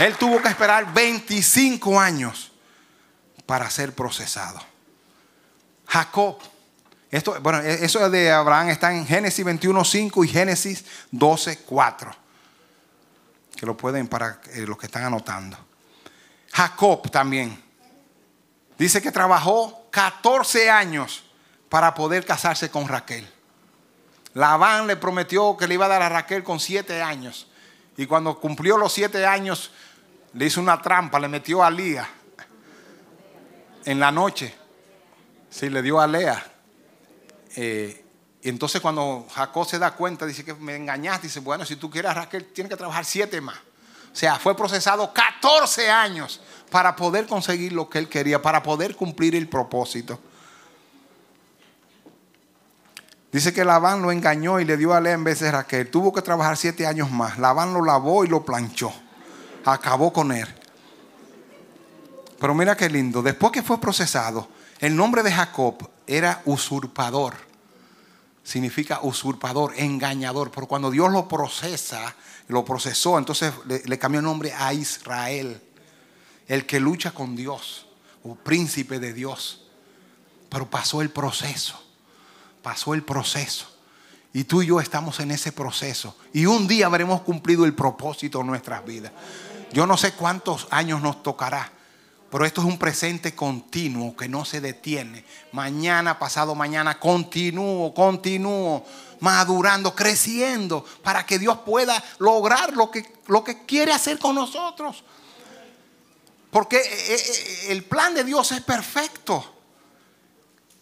Él tuvo que esperar 25 años para ser procesado. Jacob, esto, bueno, e, eso de Abraham está en Génesis 21.5 y Génesis 12.4 que lo pueden para eh, los que están anotando. Jacob también. Dice que trabajó 14 años para poder casarse con Raquel. Labán le prometió que le iba a dar a Raquel con 7 años. Y cuando cumplió los 7 años, le hizo una trampa, le metió a Lía en la noche. Sí, le dio a Lea. Eh, y entonces cuando Jacob se da cuenta, dice que me engañaste, dice, bueno, si tú quieres Raquel, tienes que trabajar siete más. O sea, fue procesado 14 años para poder conseguir lo que él quería, para poder cumplir el propósito. Dice que Labán lo engañó y le dio a Lea en vez de Raquel. Tuvo que trabajar siete años más. Labán lo lavó y lo planchó. Acabó con él. Pero mira qué lindo. Después que fue procesado, el nombre de Jacob era usurpador significa usurpador, engañador. Por cuando Dios lo procesa, lo procesó, entonces le, cambió el nombre a Israel, el que lucha con Dios, o príncipe de Dios. Pero pasó el proceso, pasó el proceso. Y tú y yo estamos en ese proceso. Y un día habremos cumplido el propósito de nuestras vidas. Yo no sé cuántos años nos tocará. Pero esto es un presente continuo que no se detiene. Mañana, pasado mañana, continúo, continúo, madurando, creciendo, para que Dios pueda lograr lo que, lo que quiere hacer con nosotros. Porque eh, eh, eh, el plan de Dios es perfecto.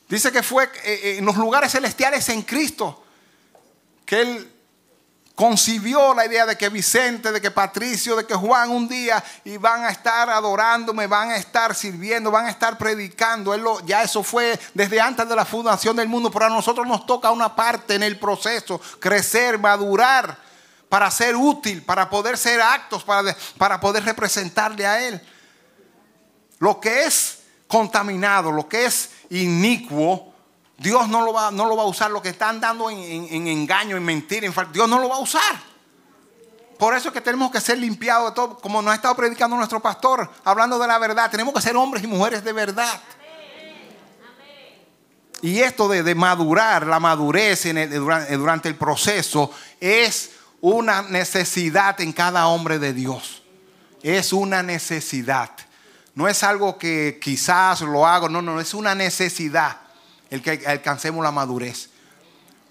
Dice que fue en los lugares celestiales en Cristo, que Él concibió la idea de que Vicente, de que Patricio, de que Juan un día Y van a estar adorándome, van a estar sirviendo, van a estar predicando. Él ya eso fue desde antes de la fundación del mundo, pero a nosotros nos toca una parte en el proceso, crecer, madurar, para ser útil, para poder ser actos, para, para poder representarle a Él. Lo que es contaminado, lo que es inicuo, Dios no lo va, no lo va a usar. Lo que están dando en, engaño, en mentira, Dios no lo va a usar. Por eso es que tenemos que ser limpiados de todo, como nos ha estado predicando nuestro pastor, hablando de la verdad. Tenemos que ser hombres y mujeres de verdad. Y esto de, madurar, la madurez durante el proceso, es una necesidad en cada hombre de Dios. Es una necesidad. No es algo que quizás lo hago, no, no, es una necesidad el que alcancemos la madurez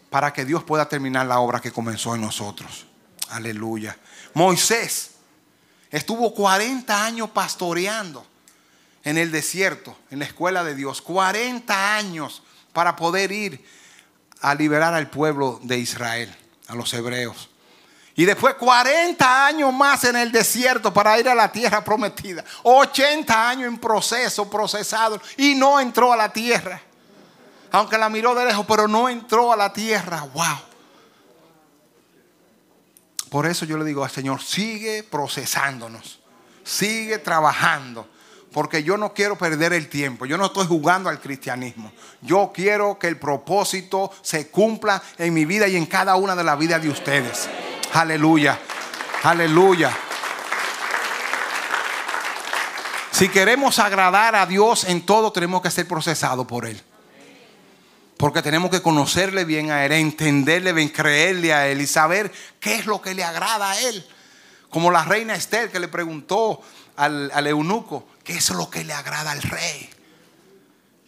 para que Dios pueda terminar la obra que comenzó en nosotros. Aleluya. Moisés estuvo 40 años pastoreando en el desierto, en la escuela de Dios. 40 años para poder ir a liberar al pueblo de Israel, a los hebreos. Y después 40 años más en el desierto para ir a la tierra prometida. 80 años en proceso, procesado, y no entró a la tierra aunque la miró de lejos, pero no entró a la tierra. ¡Wow! Por eso yo le digo al Señor, sigue procesándonos, sigue trabajando, porque yo no quiero perder el tiempo, yo no estoy jugando al cristianismo, yo quiero que el propósito se cumpla en mi vida y en cada una de las vidas de ustedes. Aleluya, aleluya. Si queremos agradar a Dios en todo, tenemos que ser procesados por Él. Porque tenemos que conocerle bien a Él, entenderle bien, creerle a Él y saber qué es lo que le agrada a Él. Como la reina Esther que le preguntó al, eunuco, ¿qué es lo que le agrada al rey?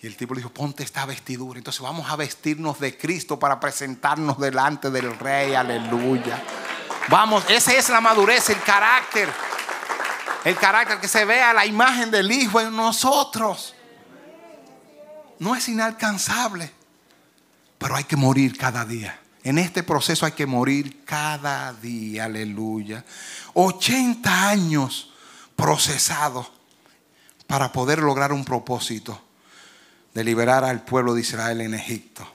Y el tipo le dijo, ponte esta vestidura. Entonces vamos a vestirnos de Cristo para presentarnos delante del rey. Aleluya. Vamos, esa es la madurez, el carácter. El carácter que se vea la imagen del Hijo en nosotros. No es inalcanzable. Pero hay que morir cada día. En este proceso hay que morir cada día, aleluya. 80 años procesados para poder lograr un propósito de liberar al pueblo de Israel en Egipto.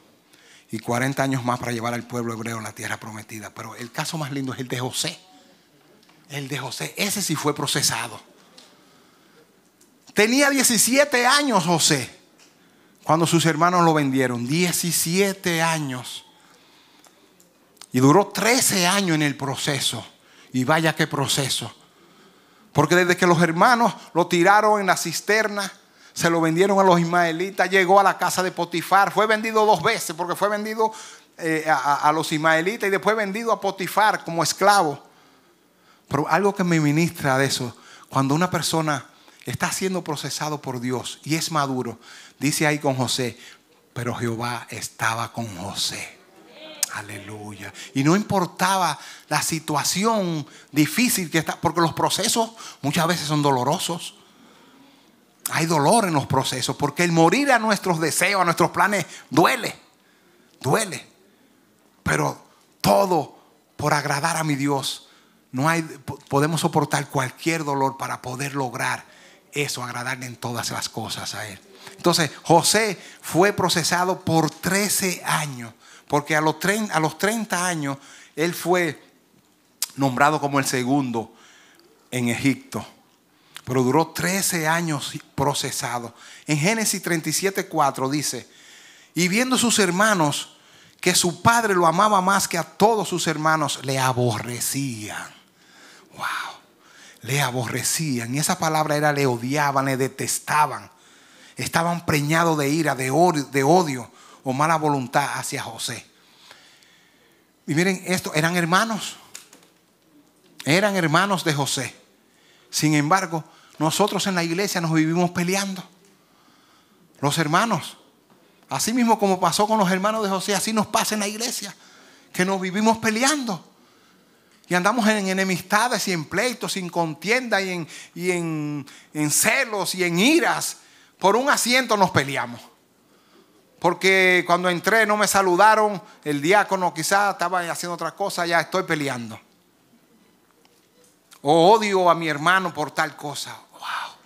Y 40 años más para llevar al pueblo hebreo a la tierra prometida. Pero el caso más lindo es el de José. El de José, ese sí fue procesado. Tenía 17 años José cuando sus hermanos lo vendieron. 17 años. Y duró 13 años en el proceso. Y vaya qué proceso. Porque desde que los hermanos lo tiraron en la cisterna, se lo vendieron a los ismaelitas, llegó a la casa de Potifar, fue vendido dos veces, porque fue vendido eh, a, a, los ismaelitas y después vendido a Potifar como esclavo. Pero algo que me ministra de eso, cuando una persona está siendo procesado por Dios y es maduro. Dice ahí con José, pero Jehová estaba con José. Aleluya. Y no importaba la situación difícil que está, porque los procesos muchas veces son dolorosos. Hay dolor en los procesos, porque el morir a nuestros deseos, a nuestros planes, duele, duele. Pero todo por agradar a mi Dios. No hay, podemos soportar cualquier dolor para poder lograr eso, agradarle en todas las cosas a él. Entonces, José fue procesado por 13 años, porque a los, 30, años él fue nombrado como el segundo en Egipto, pero duró 13 años procesado. En Génesis 37, 4 dice, y viendo sus hermanos que su padre lo amaba más que a todos sus hermanos, le aborrecían. ¡Wow! le aborrecían. Y esa palabra era le odiaban, le detestaban. Estaban preñados de ira, de odio, de odio o mala voluntad hacia José. Y miren esto, eran hermanos. Eran hermanos de José. Sin embargo, nosotros en la iglesia nos vivimos peleando. Los hermanos. Así mismo como pasó con los hermanos de José, así nos pasa en la iglesia. Que nos vivimos peleando. Y andamos en enemistades y en pleitos, sin contienda y en, y en, celos y en iras. Por un asiento nos peleamos porque cuando entré no me saludaron, el diácono quizás estaba haciendo otra cosa, ya estoy peleando. O oh, odio a mi hermano por tal cosa. Wow.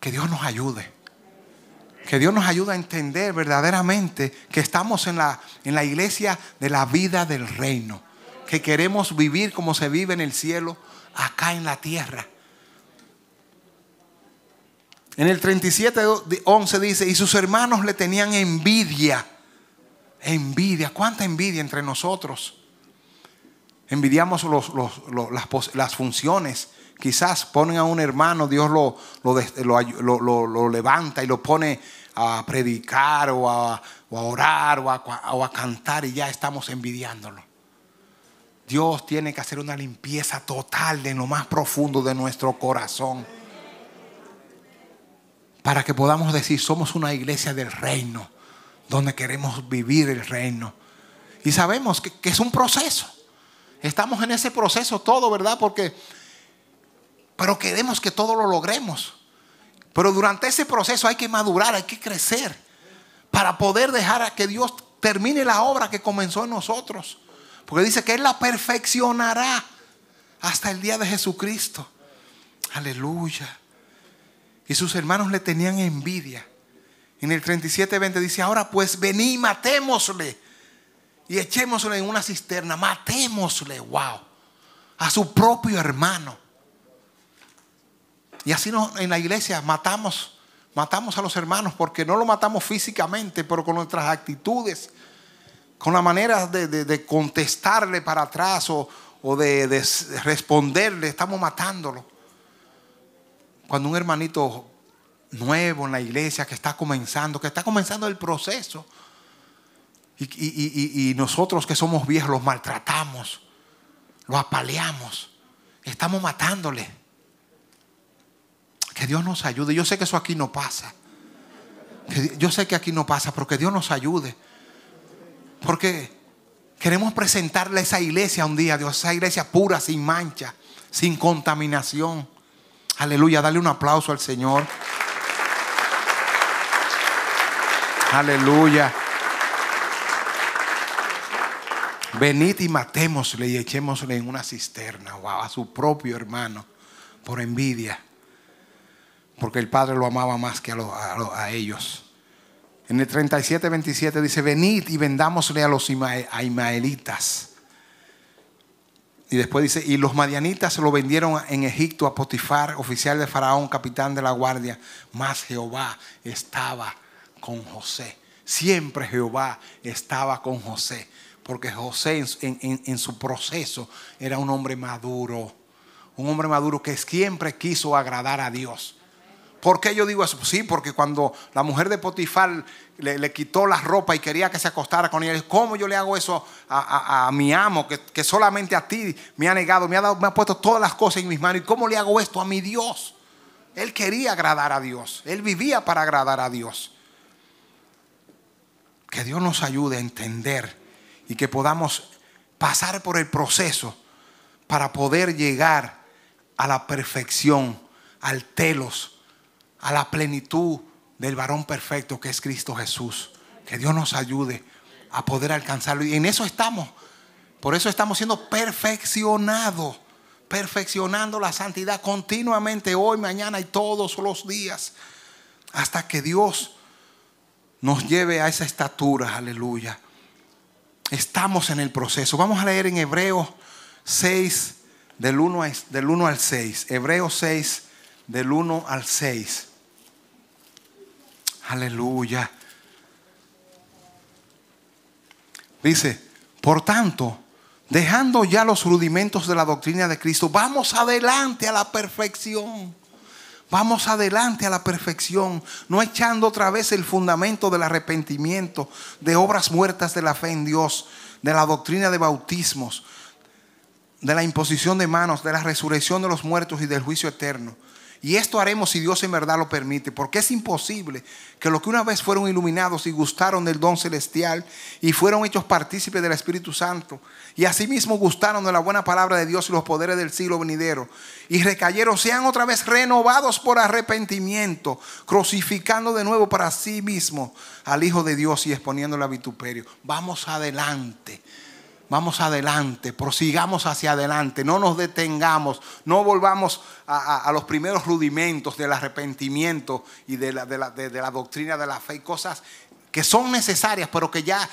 Que Dios nos ayude. Que Dios nos ayude a entender verdaderamente que estamos en la, en la iglesia de la vida del reino que queremos vivir como se vive en el cielo, acá en la tierra. En el 37, 11 dice, y sus hermanos le tenían envidia. Envidia, cuánta envidia entre nosotros. Envidiamos las, funciones. Quizás ponen a un hermano, Dios lo, lo, levanta y lo pone a predicar o a, orar o a cantar y ya estamos envidiándolo. Dios tiene que hacer una limpieza total de lo más profundo de nuestro corazón. Para que podamos decir, somos una iglesia del reino, donde queremos vivir el reino. Y sabemos que, es un proceso. Estamos en ese proceso todo, ¿verdad? Porque, pero queremos que todo lo logremos. Pero durante ese proceso hay que madurar, hay que crecer, para poder dejar a que Dios termine la obra que comenzó en nosotros. Porque dice que Él la perfeccionará hasta el día de Jesucristo. Aleluya. Y sus hermanos le tenían envidia. En el 37:20 dice, ahora pues vení, matémosle. Y echémosle en una cisterna, matémosle, wow. A su propio hermano. Y así en la iglesia matamos, matamos a los hermanos porque no lo matamos físicamente, pero con nuestras actitudes, con la manera de, contestarle para atrás o, de, responderle, estamos matándolo. Cuando un hermanito nuevo en la iglesia que está comenzando, que está comenzando el proceso, y, y nosotros que somos viejos los maltratamos, los apaleamos, estamos matándole. Que Dios nos ayude. Yo sé que eso aquí no pasa. Yo sé que aquí no pasa, pero que Dios nos ayude porque queremos presentarle a esa iglesia un día, Dios, esa iglesia pura, sin mancha, sin contaminación. Aleluya, dale un aplauso al Señor. Aleluya. Venid y matémosle y echémosle en una cisterna a su propio hermano por envidia. Porque el Padre lo amaba más que a ellos. En el 37, 27 dice, venid y vendámosle a los Imaelitas. Y después dice, y los madianitas lo vendieron en Egipto a Potifar, oficial de Faraón, capitán de la guardia. Mas Jehová estaba con José. Siempre Jehová estaba con José. Porque José en, en su proceso era un hombre maduro. Un hombre maduro que siempre quiso agradar a Dios. ¿Por qué yo digo eso? Sí, porque cuando la mujer de Potifar le, quitó la ropa y quería que se acostara con ella. ¿cómo yo le hago eso a, mi amo que, solamente a ti me ha negado, me ha, me ha puesto todas las cosas en mis manos? ¿Y cómo le hago esto a mi Dios? Él quería agradar a Dios, él vivía para agradar a Dios. Que Dios nos ayude a entender y que podamos pasar por el proceso para poder llegar a la perfección, al telos a la plenitud del varón perfecto que es Cristo Jesús. Que Dios nos ayude a poder alcanzarlo. Y en eso estamos. Por eso estamos siendo perfeccionados, perfeccionando la santidad continuamente hoy, mañana y todos los días. Hasta que Dios nos lleve a esa estatura. Aleluya. Estamos en el proceso. Vamos a leer en Hebreos 6, del 1 al 6. Hebreos 6, del 1 al 6. Aleluya. Dice, por tanto, dejando ya los rudimentos de la doctrina de Cristo, vamos adelante a la perfección. Vamos adelante a la perfección, no echando otra vez el fundamento del arrepentimiento, de obras muertas de la fe en Dios, de la doctrina de bautismos, de la imposición de manos, de la resurrección de los muertos y del juicio eterno. Y esto haremos si Dios en verdad lo permite, porque es imposible que los que una vez fueron iluminados y gustaron del don celestial y fueron hechos partícipes del Espíritu Santo y asimismo gustaron de la buena palabra de Dios y los poderes del siglo venidero y recayeron, sean otra vez renovados por arrepentimiento, crucificando de nuevo para sí mismo al Hijo de Dios y exponiéndole a vituperio. Vamos adelante vamos adelante, prosigamos hacia adelante, no nos detengamos, no volvamos a, los primeros rudimentos del arrepentimiento y de la, doctrina de la fe, y cosas que son necesarias, pero que ya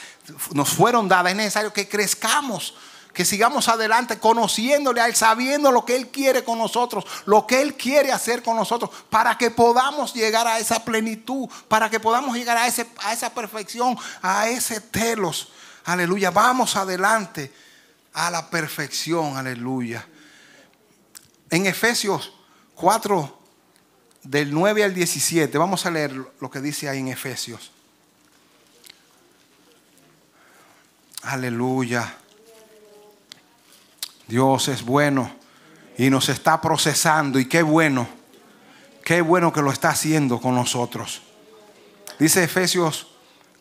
nos fueron dadas. Es necesario que crezcamos, que sigamos adelante conociéndole a Él, sabiendo lo que Él quiere con nosotros, lo que Él quiere hacer con nosotros, para que podamos llegar a esa plenitud, para que podamos llegar a, a esa perfección, a ese telos Aleluya, vamos adelante a la perfección. Aleluya. En Efesios 4, del 9 al 17, vamos a leer lo que dice ahí en Efesios. Aleluya. Dios es bueno y nos está procesando y qué bueno. Qué bueno que lo está haciendo con nosotros. Dice Efesios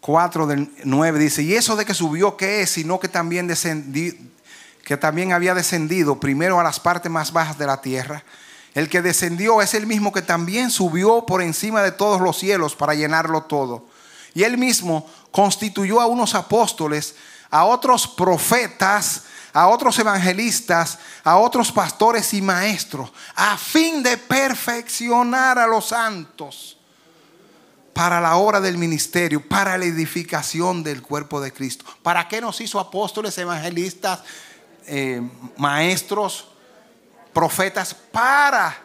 4 del 9 dice, y eso de que subió, ¿qué es? Sino que también, descendió, que también había descendido primero a las partes más bajas de la tierra. El que descendió es el mismo que también subió por encima de todos los cielos para llenarlo todo. Y él mismo constituyó a unos apóstoles, a otros profetas, a otros evangelistas, a otros pastores y maestros, a fin de perfeccionar a los santos para la obra del ministerio, para la edificación del cuerpo de Cristo. ¿Para qué nos hizo apóstoles, evangelistas, eh, maestros, profetas? Para,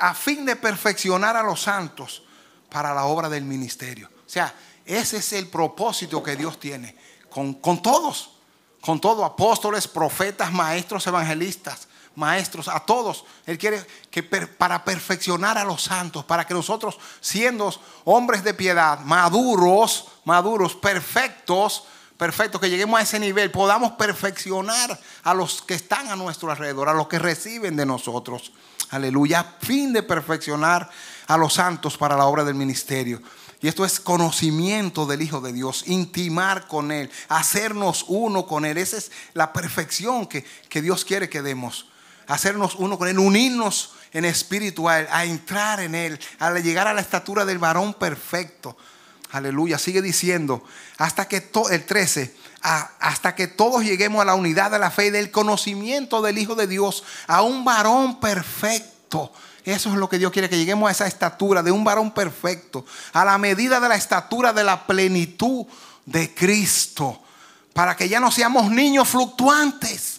a fin de perfeccionar a los santos para la obra del ministerio. O sea, ese es el propósito que Dios tiene con, con todos, con todos, apóstoles, profetas, maestros, evangelistas, maestros, a todos. Él quiere que para perfeccionar a los santos, para que nosotros, siendo hombres de piedad, maduros, maduros, perfectos, perfectos, que lleguemos a ese nivel, podamos perfeccionar a los que están a nuestro alrededor, a los que reciben de nosotros. Aleluya, a fin de perfeccionar a los santos para la obra del ministerio. Y esto es conocimiento del Hijo de Dios, intimar con Él, hacernos uno con Él. Esa es la perfección que, que Dios quiere que demos hacernos uno con Él, unirnos en espíritu a Él, a entrar en Él, a llegar a la estatura del varón perfecto. Aleluya, sigue diciendo, hasta que el 13, hasta que todos lleguemos a la unidad de la fe y del conocimiento del Hijo de Dios, a un varón perfecto. Eso es lo que Dios quiere, que lleguemos a esa estatura de un varón perfecto, a la medida de la estatura de la plenitud de Cristo, para que ya no seamos niños fluctuantes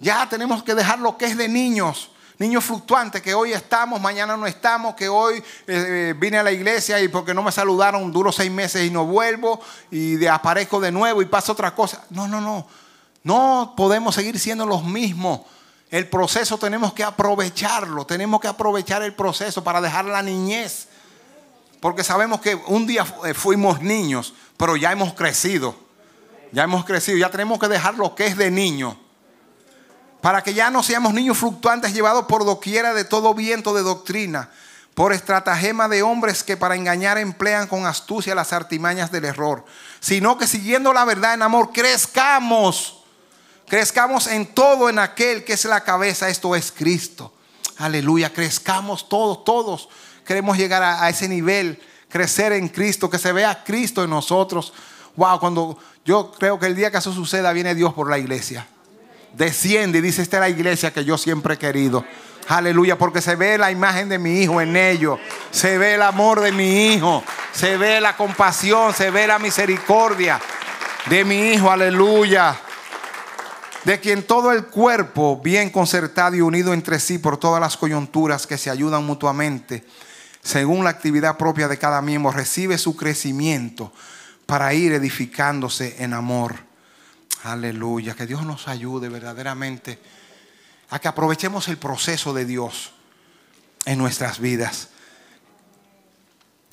ya tenemos que dejar lo que es de niños. Niños fluctuantes, que hoy estamos, mañana no estamos, que hoy eh, eh, vine a la iglesia y porque no me saludaron duro seis meses y no vuelvo y de, aparezco de nuevo y pasa otra cosa. No, no, no. No podemos seguir siendo los mismos. El proceso tenemos que aprovecharlo, tenemos que aprovechar el proceso para dejar la niñez. Porque sabemos que un día eh, fuimos niños, pero ya hemos crecido. Ya hemos crecido, ya tenemos que dejar lo que es de niño para que ya no seamos niños fluctuantes llevados por doquiera de todo viento de doctrina, por estratagema de hombres que para engañar emplean con astucia las artimañas del error, sino que siguiendo la verdad en amor crezcamos, crezcamos en todo en aquel que es la cabeza, esto es Cristo. Aleluya, crezcamos todos, todos queremos llegar a, a ese nivel, crecer en Cristo, que se vea Cristo en nosotros. Wow, cuando yo creo que el día que eso suceda viene Dios por la iglesia desciende y dice, esta es la iglesia que yo siempre he querido. Aleluya, porque se ve la imagen de mi hijo en ello se ve el amor de mi hijo, se ve la compasión, se ve la misericordia de mi hijo, aleluya. De quien todo el cuerpo, bien concertado y unido entre sí por todas las coyunturas que se ayudan mutuamente, según la actividad propia de cada miembro, recibe su crecimiento para ir edificándose en amor. Aleluya, que Dios nos ayude verdaderamente a que aprovechemos el proceso de Dios en nuestras vidas.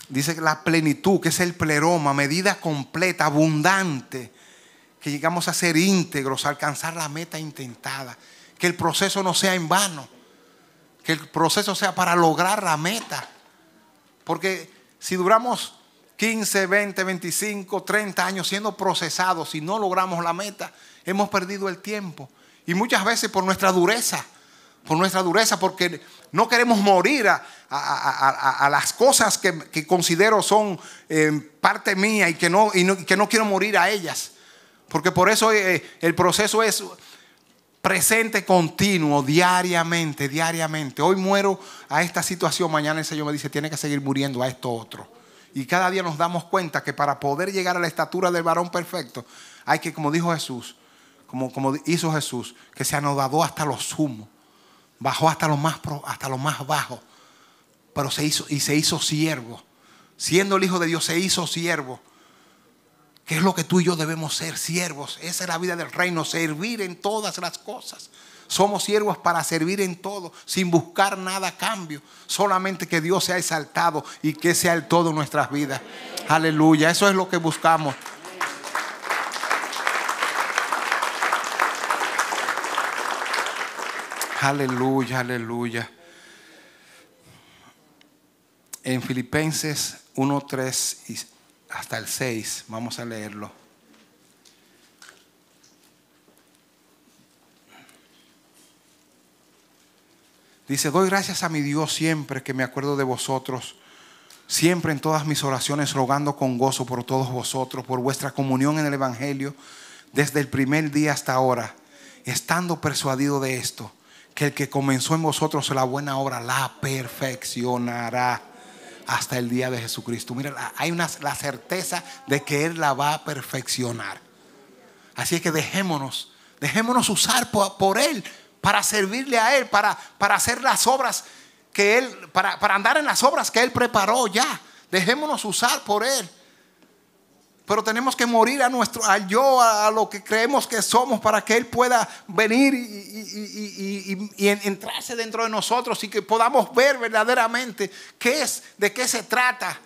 Dice que la plenitud, que es el pleroma, medida completa, abundante, que llegamos a ser íntegros, a alcanzar la meta intentada, que el proceso no sea en vano, que el proceso sea para lograr la meta. Porque si duramos 15, 20, 25, 30 años siendo procesados y no logramos la meta, hemos perdido el tiempo. Y muchas veces por nuestra dureza, por nuestra dureza, porque no queremos morir a, las cosas que, considero son eh, parte mía y que, no, y que no quiero morir a ellas. Porque por eso eh, el proceso es presente continuo, diariamente, diariamente. Hoy muero a esta situación, mañana el Señor me dice, tiene que seguir muriendo a esto otro. Y cada día nos damos cuenta que para poder llegar a la estatura del varón perfecto, hay que, como dijo Jesús, como, como hizo Jesús, que se anodado hasta lo sumo, bajó hasta lo más, hasta lo más bajo, pero se hizo, y se hizo siervo. Siendo el Hijo de Dios, se hizo siervo. ¿Qué es lo que tú y yo debemos ser? Siervos. Esa es la vida del reino, servir en todas las cosas. Somos siervos para servir en todo, sin buscar nada a cambio. Solamente que Dios sea exaltado y que sea el todo en nuestras vidas. Aleluya, eso es lo que buscamos. Aleluya, aleluya. En Filipenses 1, 3 hasta el 6, vamos a leerlo. Dice, doy gracias a mi Dios siempre que me acuerdo de vosotros, siempre en todas mis oraciones rogando con gozo por todos vosotros, por vuestra comunión en el Evangelio, desde el primer día hasta ahora, estando persuadido de esto, que el que comenzó en vosotros la buena obra la perfeccionará hasta el día de Jesucristo. Mira, hay una, la certeza de que Él la va a perfeccionar. Así es que dejémonos, dejémonos usar por Él para servirle a Él, para, para hacer las obras que Él, para, andar en las obras que Él preparó ya. Dejémonos usar por Él. Pero tenemos que morir a nuestro, al yo, a, lo que creemos que somos, para que Él pueda venir y, entrarse dentro de nosotros y que podamos ver verdaderamente qué es, de qué se trata.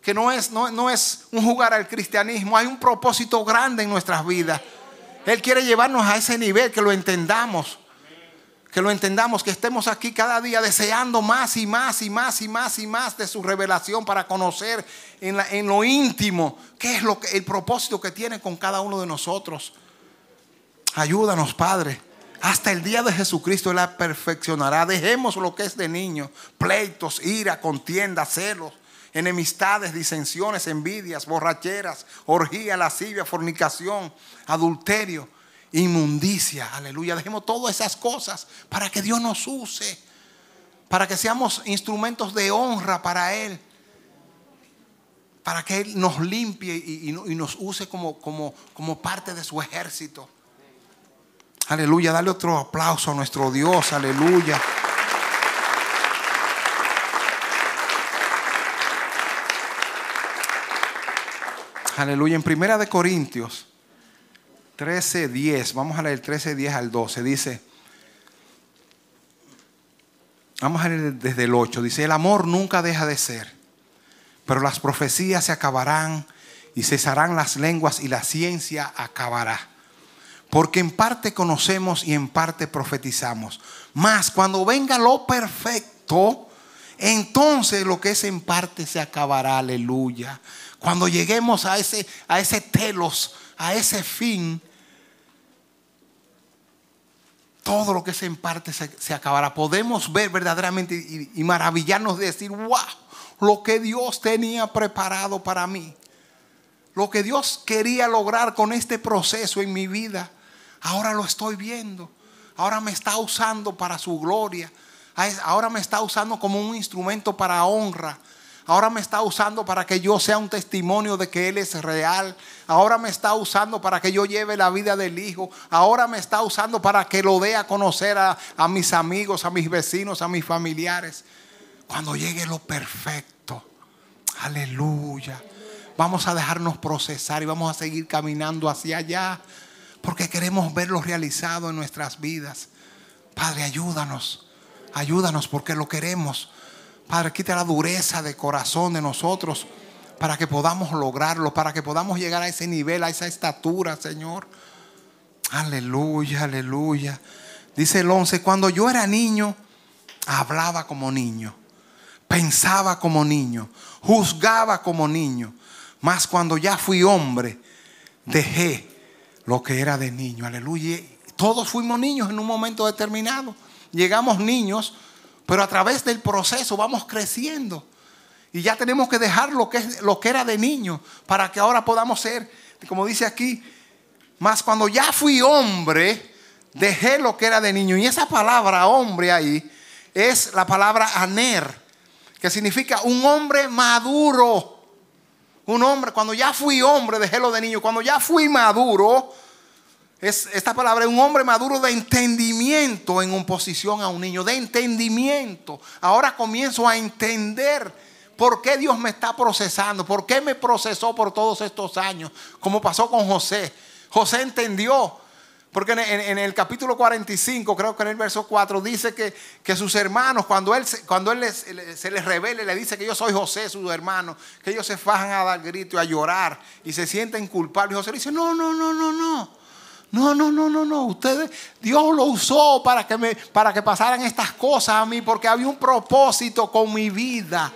Que no es, no, no es un jugar al cristianismo, hay un propósito grande en nuestras vidas. Él quiere llevarnos a ese nivel, que lo entendamos. Que lo entendamos, que estemos aquí cada día deseando más y más y más y más y más de su revelación para conocer en, lo íntimo qué es lo que, el propósito que tiene con cada uno de nosotros. Ayúdanos, Padre. Hasta el día de Jesucristo Él la perfeccionará. Dejemos lo que es de niño. Pleitos, ira, contienda, celos enemistades, disensiones, envidias, borracheras, orgía, lascivia, fornicación, adulterio, inmundicia. Aleluya. Dejemos todas esas cosas para que Dios nos use, para que seamos instrumentos de honra para Él, para que Él nos limpie y, nos use como, como, como parte de su ejército. Aleluya, dale otro aplauso a nuestro Dios, aleluya. Aleluya. En Primera de Corintios 13, 10. Vamos a leer 13, 10 al 12. Dice. Vamos a leer desde el 8. Dice, el amor nunca deja de ser, pero las profecías se acabarán y cesarán las lenguas y la ciencia acabará. Porque en parte conocemos y en parte profetizamos. Mas cuando venga lo perfecto, entonces lo que es en parte se acabará, aleluya. Cuando lleguemos a ese, a ese telos, a ese fin, todo lo que es en parte se, acabará. Podemos ver verdaderamente y, maravillarnos de decir, wow, lo que Dios tenía preparado para mí, lo que Dios quería lograr con este proceso en mi vida, ahora lo estoy viendo, ahora me está usando para su gloria Ah, ahora me está usando como un instrumento para honra. Ahora me está usando para que yo sea un testimonio de que Él es real. Ahora me está usando para que yo lleve la vida del Hijo. Ahora me está usando para que lo dé a conocer a, a mis amigos, a mis vecinos, a mis familiares. Cuando llegue lo perfecto. Aleluya. Vamos a dejarnos procesar y vamos a seguir caminando hacia allá. Porque queremos verlo realizado en nuestras vidas. Padre, ayúdanos Ayúdanos porque lo queremos. Padre, quita la dureza de corazón de nosotros para que podamos lograrlo, para que podamos llegar a ese nivel, a esa estatura, Señor. Aleluya, aleluya. Dice el 11, cuando yo era niño, hablaba como niño, pensaba como niño, juzgaba como niño. Mas cuando ya fui hombre, dejé lo que era de niño. Aleluya. Todos fuimos niños en un momento determinado llegamos niños, pero a través del proceso vamos creciendo. Y ya tenemos que dejar lo que, lo que era de niño para que ahora podamos ser, como dice aquí, más cuando ya fui hombre, dejé lo que era de niño. Y esa palabra hombre ahí es la palabra aner, que significa un hombre maduro. Un hombre, cuando ya fui hombre, dejé lo de niño. Cuando ya fui maduro, es, esta palabra es un hombre maduro de entendimiento en oposición a un niño, de entendimiento. Ahora comienzo a entender por qué Dios me está procesando, por qué me procesó por todos estos años, como pasó con José. José entendió, porque en, el capítulo 45, creo que en el verso 4, dice que, sus hermanos, cuando él, cuando él se les revele, le dice que yo soy José, su hermano. que ellos se fajan a dar grito, a llorar y se sienten culpables. José le dice, no, no, no, no, no. No, no, no, no, no. Ustedes, Dios lo usó para que, me, para que pasaran estas cosas a mí, porque había un propósito con mi vida.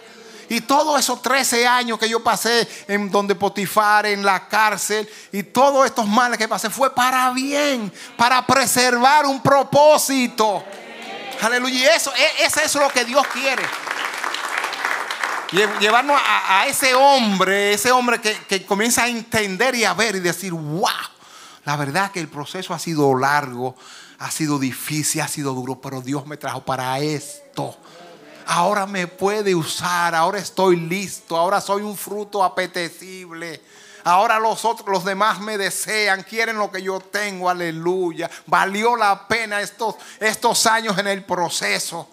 Y todos esos 13 años que yo pasé en donde Potifar, en la cárcel, y todos estos males que pasé, fue para bien, para preservar un propósito. Aleluya. Y eso, e, eso es lo que Dios quiere. Llevarnos a, ese hombre, ese hombre que, que comienza a entender y a ver y decir, wow la verdad que el proceso ha sido largo, ha sido difícil, ha sido duro, pero Dios me trajo para esto. Ahora me puede usar, ahora estoy listo, ahora soy un fruto apetecible. Ahora los otros, los demás me desean, quieren lo que yo tengo, aleluya. Valió la pena estos, estos años en el proceso.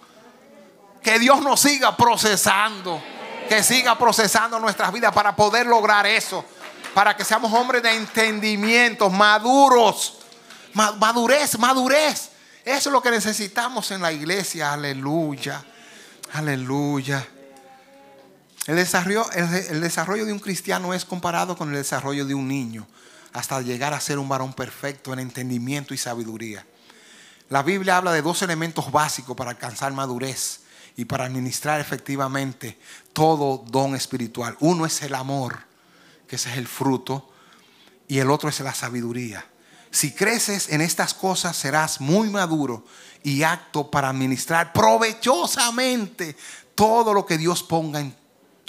Que Dios nos siga procesando, que siga procesando nuestras vidas para poder lograr eso. Para que seamos hombres de entendimiento, maduros. Madurez, madurez. Eso es lo que necesitamos en la iglesia. Aleluya. Aleluya. El desarrollo, el desarrollo, de un cristiano es comparado con el desarrollo de un niño hasta llegar a ser un varón perfecto en entendimiento y sabiduría. La Biblia habla de dos elementos básicos para alcanzar madurez y para administrar efectivamente todo don espiritual. Uno es el amor que ese es el fruto, y el otro es la sabiduría. Si creces en estas cosas, serás muy maduro y acto para administrar provechosamente todo lo que Dios ponga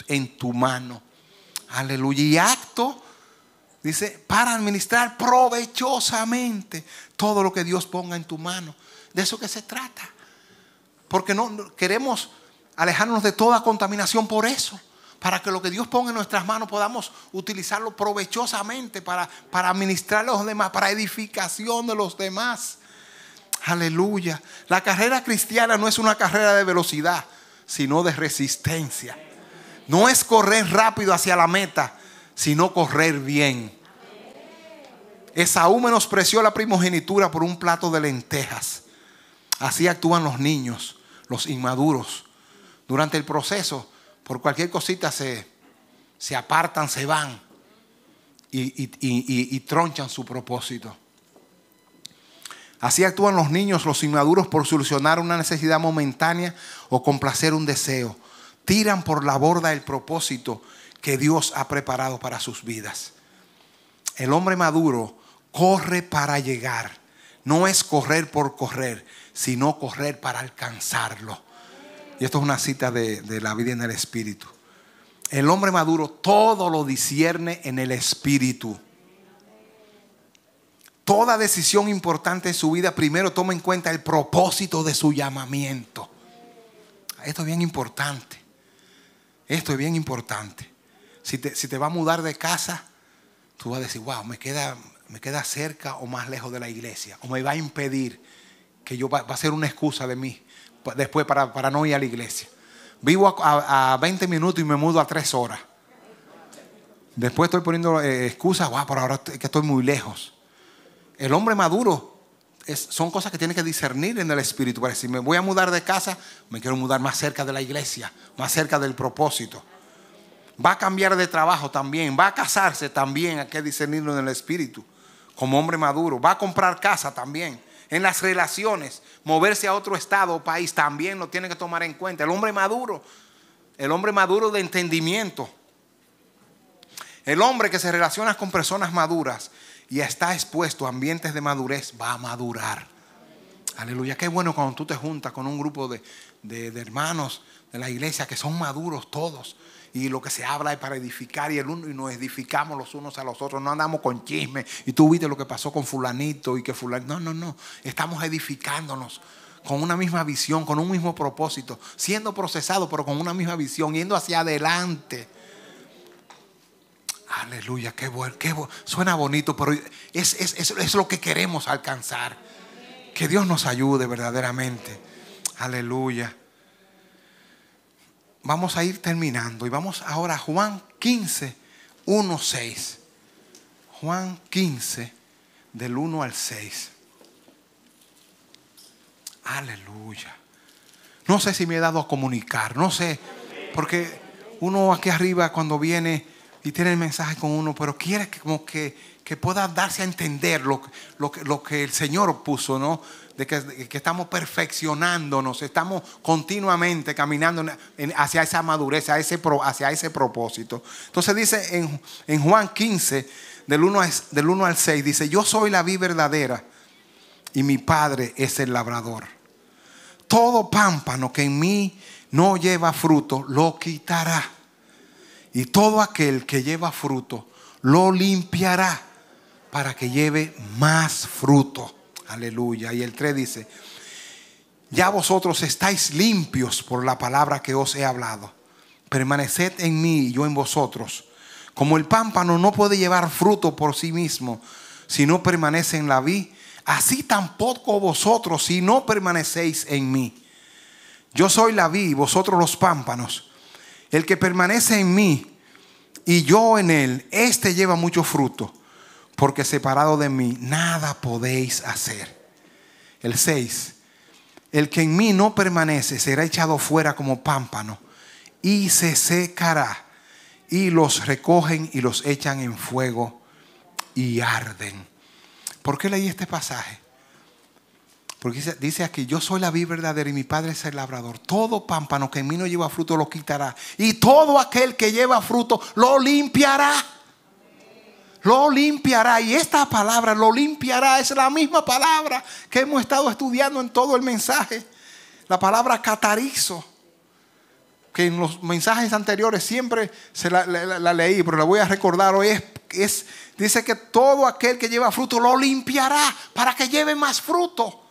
en, tu mano. Aleluya. Y acto, dice, para administrar provechosamente todo lo que Dios ponga en tu mano. De eso que se trata. Porque no queremos alejarnos de toda contaminación por eso para que lo que Dios ponga en nuestras manos podamos utilizarlo provechosamente para, para administrar a los demás, para edificación de los demás. Aleluya. La carrera cristiana no es una carrera de velocidad, sino de resistencia. No es correr rápido hacia la meta, sino correr bien. Esaú menospreció la primogenitura por un plato de lentejas. Así actúan los niños, los inmaduros. Durante el proceso por cualquier cosita se, se apartan, se van y, y tronchan su propósito. Así actúan los niños, los inmaduros, por solucionar una necesidad momentánea o complacer un deseo. Tiran por la borda el propósito que Dios ha preparado para sus vidas. El hombre maduro corre para llegar. No es correr por correr, sino correr para alcanzarlo. Y esto es una cita de, la vida en el espíritu. El hombre maduro todo lo discierne en el espíritu. Toda decisión importante en su vida primero toma en cuenta el propósito de su llamamiento. Esto es bien importante. Esto es bien importante. Si te, si va a mudar de casa, tú vas a decir, wow, me queda, me queda cerca o más lejos de la iglesia. O me va a impedir que yo va a ser una excusa de mí después para, no ir a la iglesia. Vivo a, 20 minutos y me mudo a 3 horas. Después estoy poniendo eh, excusas, wow, por ahora que estoy muy lejos. El hombre maduro son cosas que tiene que discernir en el espíritu. Pues, si me voy a mudar de casa, me quiero mudar más cerca de la iglesia, más cerca del propósito. Va a cambiar de trabajo también, va a casarse también, hay que discernirlo en el espíritu, como hombre maduro. Va a comprar casa también en las relaciones, moverse a otro estado o país, también lo tiene que tomar en cuenta. El hombre maduro, el hombre maduro de entendimiento, el hombre que se relaciona con personas maduras y está expuesto a ambientes de madurez, va a madurar. Aleluya, qué bueno cuando tú te juntas con un grupo de, de hermanos de la iglesia que son maduros todos y lo que se habla es para edificar y, el uno, y nos edificamos los unos a los otros, no andamos con chisme y tú viste lo que pasó con fulanito y que fulanito, no, no, no, estamos edificándonos con una misma visión, con un mismo propósito, siendo procesados, pero con una misma visión, yendo hacia adelante. Aleluya, qué bueno, qué Suena bonito, pero es lo que queremos alcanzar. Que Dios nos ayude verdaderamente. Aleluya vamos a ir terminando y vamos ahora a Juan 15, 1, 6. Juan 15, del 1 al 6. Aleluya. No sé si me he dado a comunicar, no sé, porque uno aquí arriba cuando viene y tiene el mensaje con uno, pero quiere que, como que, pueda darse a entender lo, lo, lo que el Señor puso, ¿no? De que, que, estamos perfeccionándonos, estamos continuamente caminando hacia esa madurez, hacia ese, hacia ese propósito. Entonces dice en, Juan 15, del 1, al, del 1 al 6, dice, yo soy la vida verdadera y mi padre es el labrador. Todo pámpano que en mí no lleva fruto, lo quitará y todo aquel que lleva fruto lo limpiará para que lleve más fruto. Aleluya. Y el 3 dice, ya vosotros estáis limpios por la palabra que os he hablado. Permaneced en mí y yo en vosotros. Como el pámpano no puede llevar fruto por sí mismo si no permanece en la vi, así tampoco vosotros si no permanecéis en mí. Yo soy la vi y vosotros los pámpanos. El que permanece en mí y yo en él, este lleva mucho fruto, porque separado de mí nada podéis hacer. El 6. El que en mí no permanece será echado fuera como pámpano y se secará. Y los recogen y los echan en fuego y arden. ¿Por qué leí este pasaje? Porque dice, aquí, yo soy la vid verdadera y mi padre es el labrador. Todo pámpano que en mí no lleva fruto lo quitará. Y todo aquel que lleva fruto lo limpiará. Lo limpiará. Y esta palabra, lo limpiará, es la misma palabra que hemos estado estudiando en todo el mensaje. La palabra catarizo. Que en los mensajes anteriores siempre se la, leí, pero la voy a recordar hoy. Es, es, dice que todo aquel que lleva fruto lo limpiará para que lleve más fruto.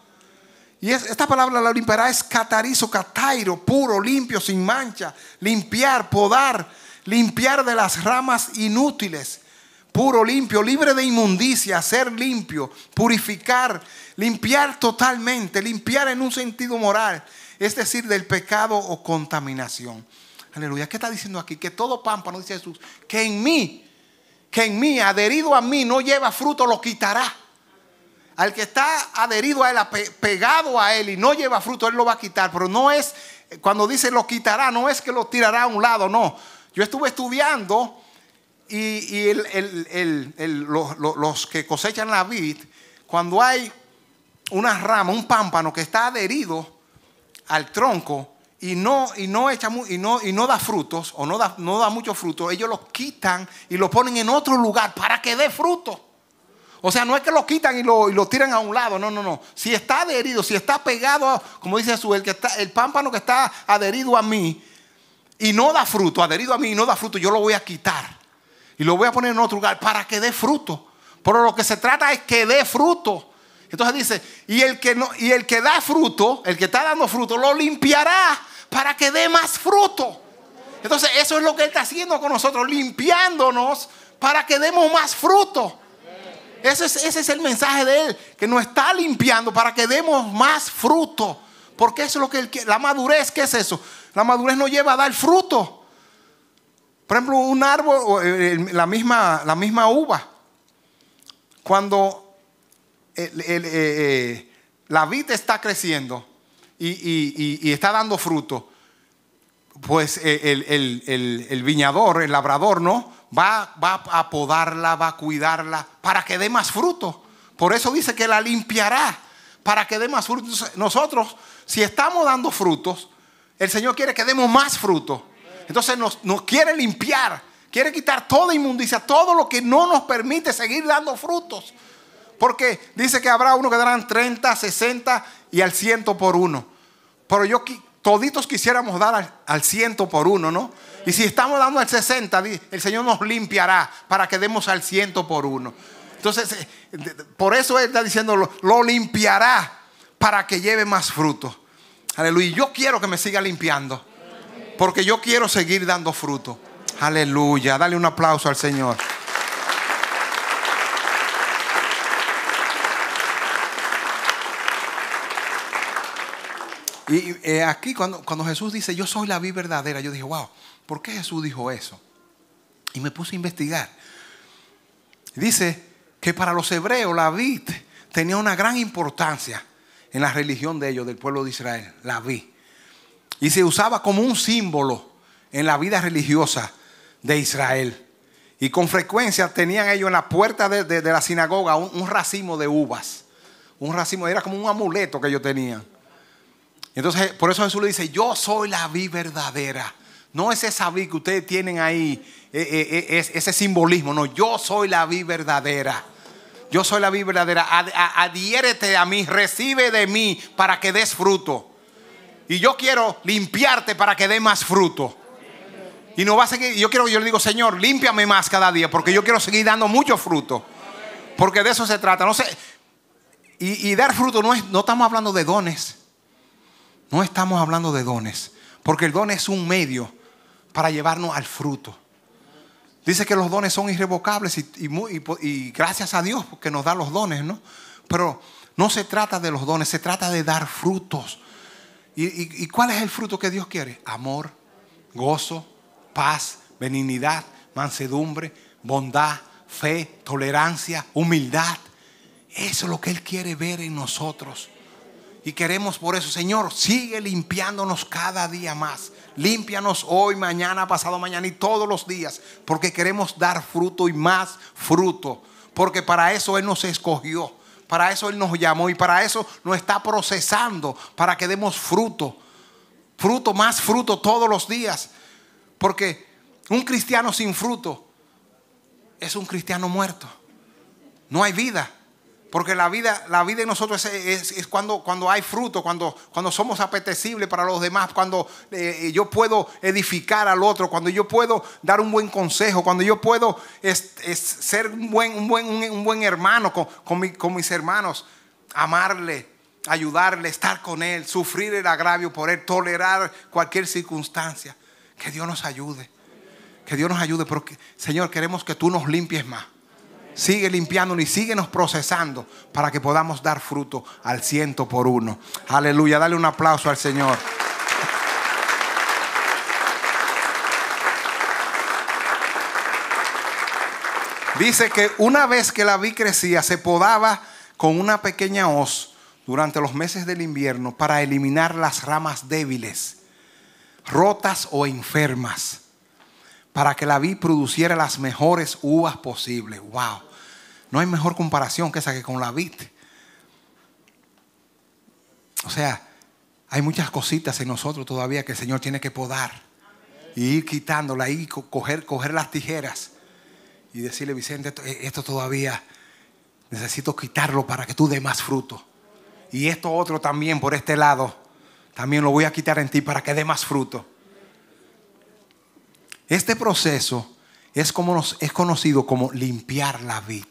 Y esta palabra la limpiará es catarizo, catairo, puro, limpio, sin mancha. Limpiar, podar, limpiar de las ramas inútiles. Puro, limpio, libre de inmundicia, ser limpio, purificar, limpiar totalmente, limpiar en un sentido moral, es decir, del pecado o contaminación. Aleluya. ¿Qué está diciendo aquí? Que todo pámpano, dice Jesús, que en mí, que en mí, adherido a mí, no lleva fruto, lo quitará. Al que está adherido a él, pegado a él y no lleva fruto, él lo va a quitar. Pero no es, cuando dice lo quitará, no es que lo tirará a un lado, no. Yo estuve estudiando y, los, que cosechan la vid, cuando hay una rama, un pámpano que está adherido al tronco y no, y no, y no da frutos o no da, mucho fruto, ellos los quitan y lo ponen en otro lugar para que dé fruto. O sea, no es que lo quitan y lo, y tiran a un lado, no, no, no. Si está adherido, si está pegado, como dice Jesús, el, pámpano que está adherido a mí y no da fruto, adherido a mí y no da fruto, yo lo voy a quitar y lo voy a poner en otro lugar para que dé fruto. Pero lo que se trata es que dé fruto. Entonces dice, y el que, no, y el que da fruto, el que está dando fruto, lo limpiará para que dé más fruto. Entonces eso es lo que Él está haciendo con nosotros, limpiándonos para que demos más fruto. Ese es, el mensaje de Él, que nos está limpiando para que demos más fruto. Porque eso es lo que La madurez, ¿qué es eso? La madurez no lleva a dar fruto. Por ejemplo, un árbol, eh, la misma, la misma uva. Cuando eh, eh, la vid está creciendo y está dando fruto, pues el, viñador, el labrador, ¿no? va, a podarla, va a cuidarla para que dé más fruto. Por eso dice que la limpiará para que dé más frutos. Nosotros, si estamos dando frutos, el Señor quiere que demos más frutos. Entonces nos, quiere limpiar, quiere quitar toda inmundicia, todo lo que no nos permite seguir dando frutos. Porque dice que habrá uno que darán 30, 60 y al ciento por uno. Pero yo toditos quisiéramos dar al, al ciento por uno, ¿no? Y si estamos dando al 60, el Señor nos limpiará para que demos al ciento por uno. Entonces, eh, por eso Él está diciendo, lo, limpiará para que lleve más fruto. Aleluya. Yo quiero que me siga limpiando. Porque yo quiero seguir dando fruto. Aleluya. Dale un aplauso al Señor. Y eh, aquí cuando, cuando Jesús dice, yo soy la vida verdadera, yo dije, wow, ¿por qué Jesús dijo eso? Y me puse a investigar. Dice que para los hebreos la vid tenía una gran importancia en la religión de ellos, del pueblo de Israel, la vid. Y se usaba como un símbolo en la vida religiosa de Israel. Y con frecuencia tenían ellos en la puerta de, la sinagoga un, racimo de uvas. Un racimo, era como un amuleto que ellos tenían. Entonces, por eso Jesús le dice, yo soy la vid verdadera no es esa vid que ustedes tienen ahí, eh, eh, eh, ese simbolismo. No, yo soy la vida verdadera. Yo soy la vida verdadera. Adhiérete a mí, recibe de mí para que des fruto. Y yo quiero limpiarte para que dé más fruto. Y no va a seguir. Yo quiero, yo le digo, Señor, límpiame más cada día, porque yo quiero seguir dando mucho fruto. Porque de eso se trata. No sé. Y, y dar fruto no es, no estamos hablando de dones. No estamos hablando de dones. Porque el don es un medio para llevarnos al fruto. Dice que los dones son irrevocables y, gracias a Dios porque nos da los dones, ¿no? Pero no se trata de los dones, se trata de dar frutos. ¿Y, cuál es el fruto que Dios quiere? Amor, gozo, paz, benignidad, mansedumbre, bondad, fe, tolerancia, humildad. Eso es lo que Él quiere ver en nosotros. Y queremos por eso, Señor, sigue limpiándonos cada día más. Límpianos hoy, mañana, pasado mañana y todos los días, porque queremos dar fruto y más fruto. Porque para eso Él nos escogió, para eso Él nos llamó y para eso nos está procesando, para que demos fruto. Fruto, más fruto todos los días. Porque un cristiano sin fruto es un cristiano muerto. No hay vida. Porque la vida, la vida en nosotros es, cuando, cuando, hay fruto, cuando, cuando, somos apetecibles para los demás, cuando eh, eh, yo puedo edificar al otro, cuando yo puedo dar un buen consejo, cuando yo puedo ser un buen, un buen, hermano con, con mis hermanos, amarle, ayudarle, estar con él, sufrir el agravio por él, tolerar cualquier circunstancia. Que Dios nos ayude, que Dios nos ayude, porque Señor, queremos que tú nos limpies más sigue limpiándolo y síguenos procesando para que podamos dar fruto al ciento por uno. Aleluya, dale un aplauso al Señor. Dice que una vez que la vi crecía, se podaba con una pequeña hoz durante los meses del invierno para eliminar las ramas débiles, rotas o enfermas, para que la vi produciera las mejores uvas posibles. ¡Wow! No hay mejor comparación que esa que con la vid. O sea, hay muchas cositas en nosotros todavía que el Señor tiene que podar. Y ir quitándola, y coger, las tijeras. Y decirle, Vicente, eh, esto, todavía necesito quitarlo para que tú dé más fruto. Y esto otro también por este lado, también lo voy a quitar en ti para que dé más fruto. Este proceso es, como nos, es conocido como limpiar la vid.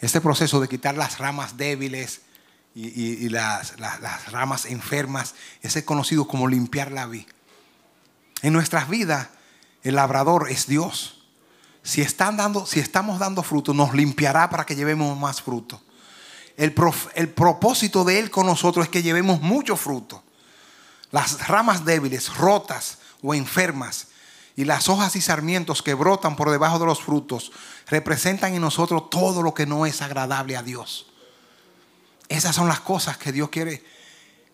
Este proceso de quitar las ramas débiles y, las, ramas enfermas es conocido como limpiar la vid. En nuestras vidas, el labrador es Dios. Si, si estamos dando fruto, nos limpiará para que llevemos más fruto. el propósito de Él con nosotros es que llevemos mucho fruto. Las ramas débiles, rotas o enfermas y las hojas y sarmientos que brotan por debajo de los frutos representan en nosotros todo lo que no es agradable a Dios. Esas son las cosas que Dios quiere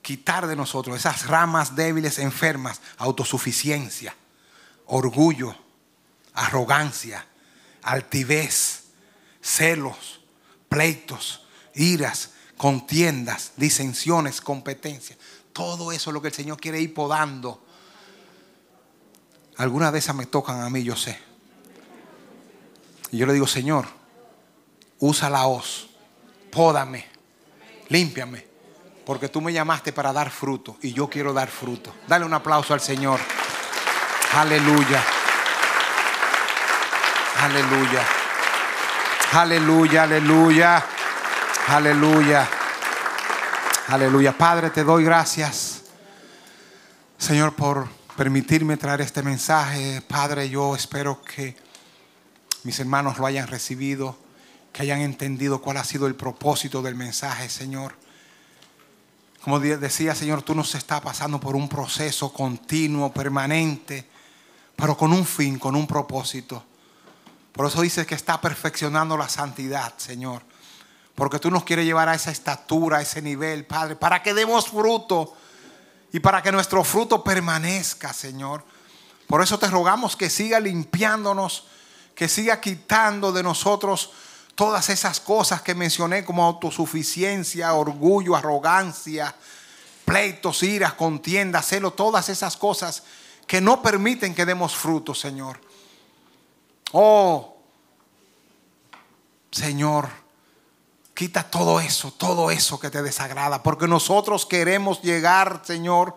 quitar de nosotros, esas ramas débiles, enfermas, autosuficiencia, orgullo, arrogancia, altivez, celos, pleitos, iras, contiendas, disensiones, competencia. Todo eso es lo que el Señor quiere ir podando algunas de esas me tocan a mí, yo sé. Y yo le digo, Señor, usa la hoz, pódame, límpiame, porque tú me llamaste para dar fruto y yo quiero dar fruto. Dale un aplauso al Señor. Aleluya. Aleluya. Aleluya, aleluya. Aleluya. Aleluya. Padre, te doy gracias, Señor, por permitirme traer este mensaje. Padre, yo espero que mis hermanos lo hayan recibido, que hayan entendido cuál ha sido el propósito del mensaje, Señor. Como decía, Señor, tú nos estás pasando por un proceso continuo, permanente, pero con un fin, con un propósito. Por eso dices que está perfeccionando la santidad, Señor. Porque tú nos quieres llevar a esa estatura, a ese nivel, Padre, para que demos fruto y para que nuestro fruto permanezca, Señor. Por eso te rogamos que siga limpiándonos, que siga quitando de nosotros todas esas cosas que mencioné como autosuficiencia, orgullo, arrogancia, pleitos, iras, contiendas, celo, todas esas cosas que no permiten que demos fruto, Señor. Oh, Señor. Quita todo eso, todo eso que te desagrada, porque nosotros queremos llegar, Señor,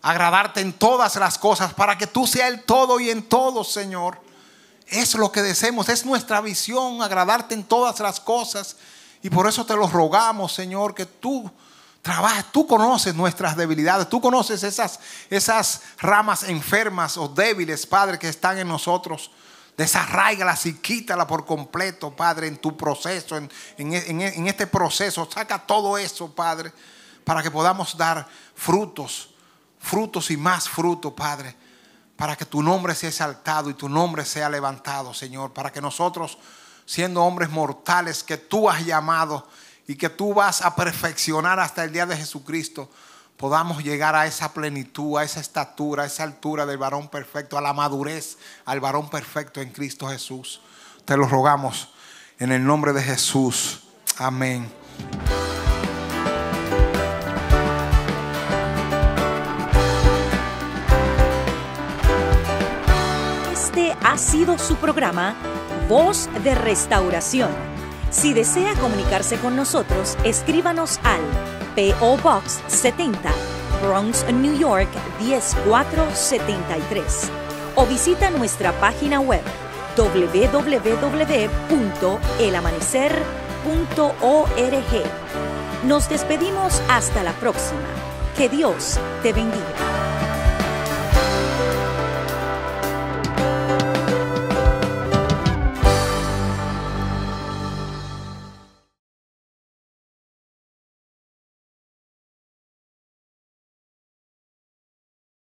agradarte en todas las cosas, para que tú seas el todo y en todo, Señor. Es lo que deseamos, es nuestra visión, agradarte en todas las cosas. Y por eso te lo rogamos, Señor, que tú trabajes, tú conoces nuestras debilidades, tú conoces esas, esas ramas enfermas o débiles, Padre, que están en nosotros. Desarráigalas y quítala por completo, Padre, en tu proceso, en, e, e, en este proceso. Saca todo eso, Padre, para que podamos dar frutos, frutos y más frutos, Padre. Para que tu nombre sea exaltado y tu nombre sea levantado, Señor. Para que nosotros, siendo hombres mortales que tú has llamado y que tú vas a perfeccionar hasta el día de Jesucristo, podamos llegar a esa plenitud, a esa estatura, a esa altura del varón perfecto, a la madurez, al varón perfecto en Cristo Jesús. Te lo rogamos en el nombre de Jesús. Amén. Este ha sido su programa, Voz de Restauración. Si desea comunicarse con nosotros, escríbanos al P.O. Box 70, Bronx, New York 10473. O visita nuestra página web www.elamanecer.org. Nos despedimos hasta la próxima. Que Dios te bendiga.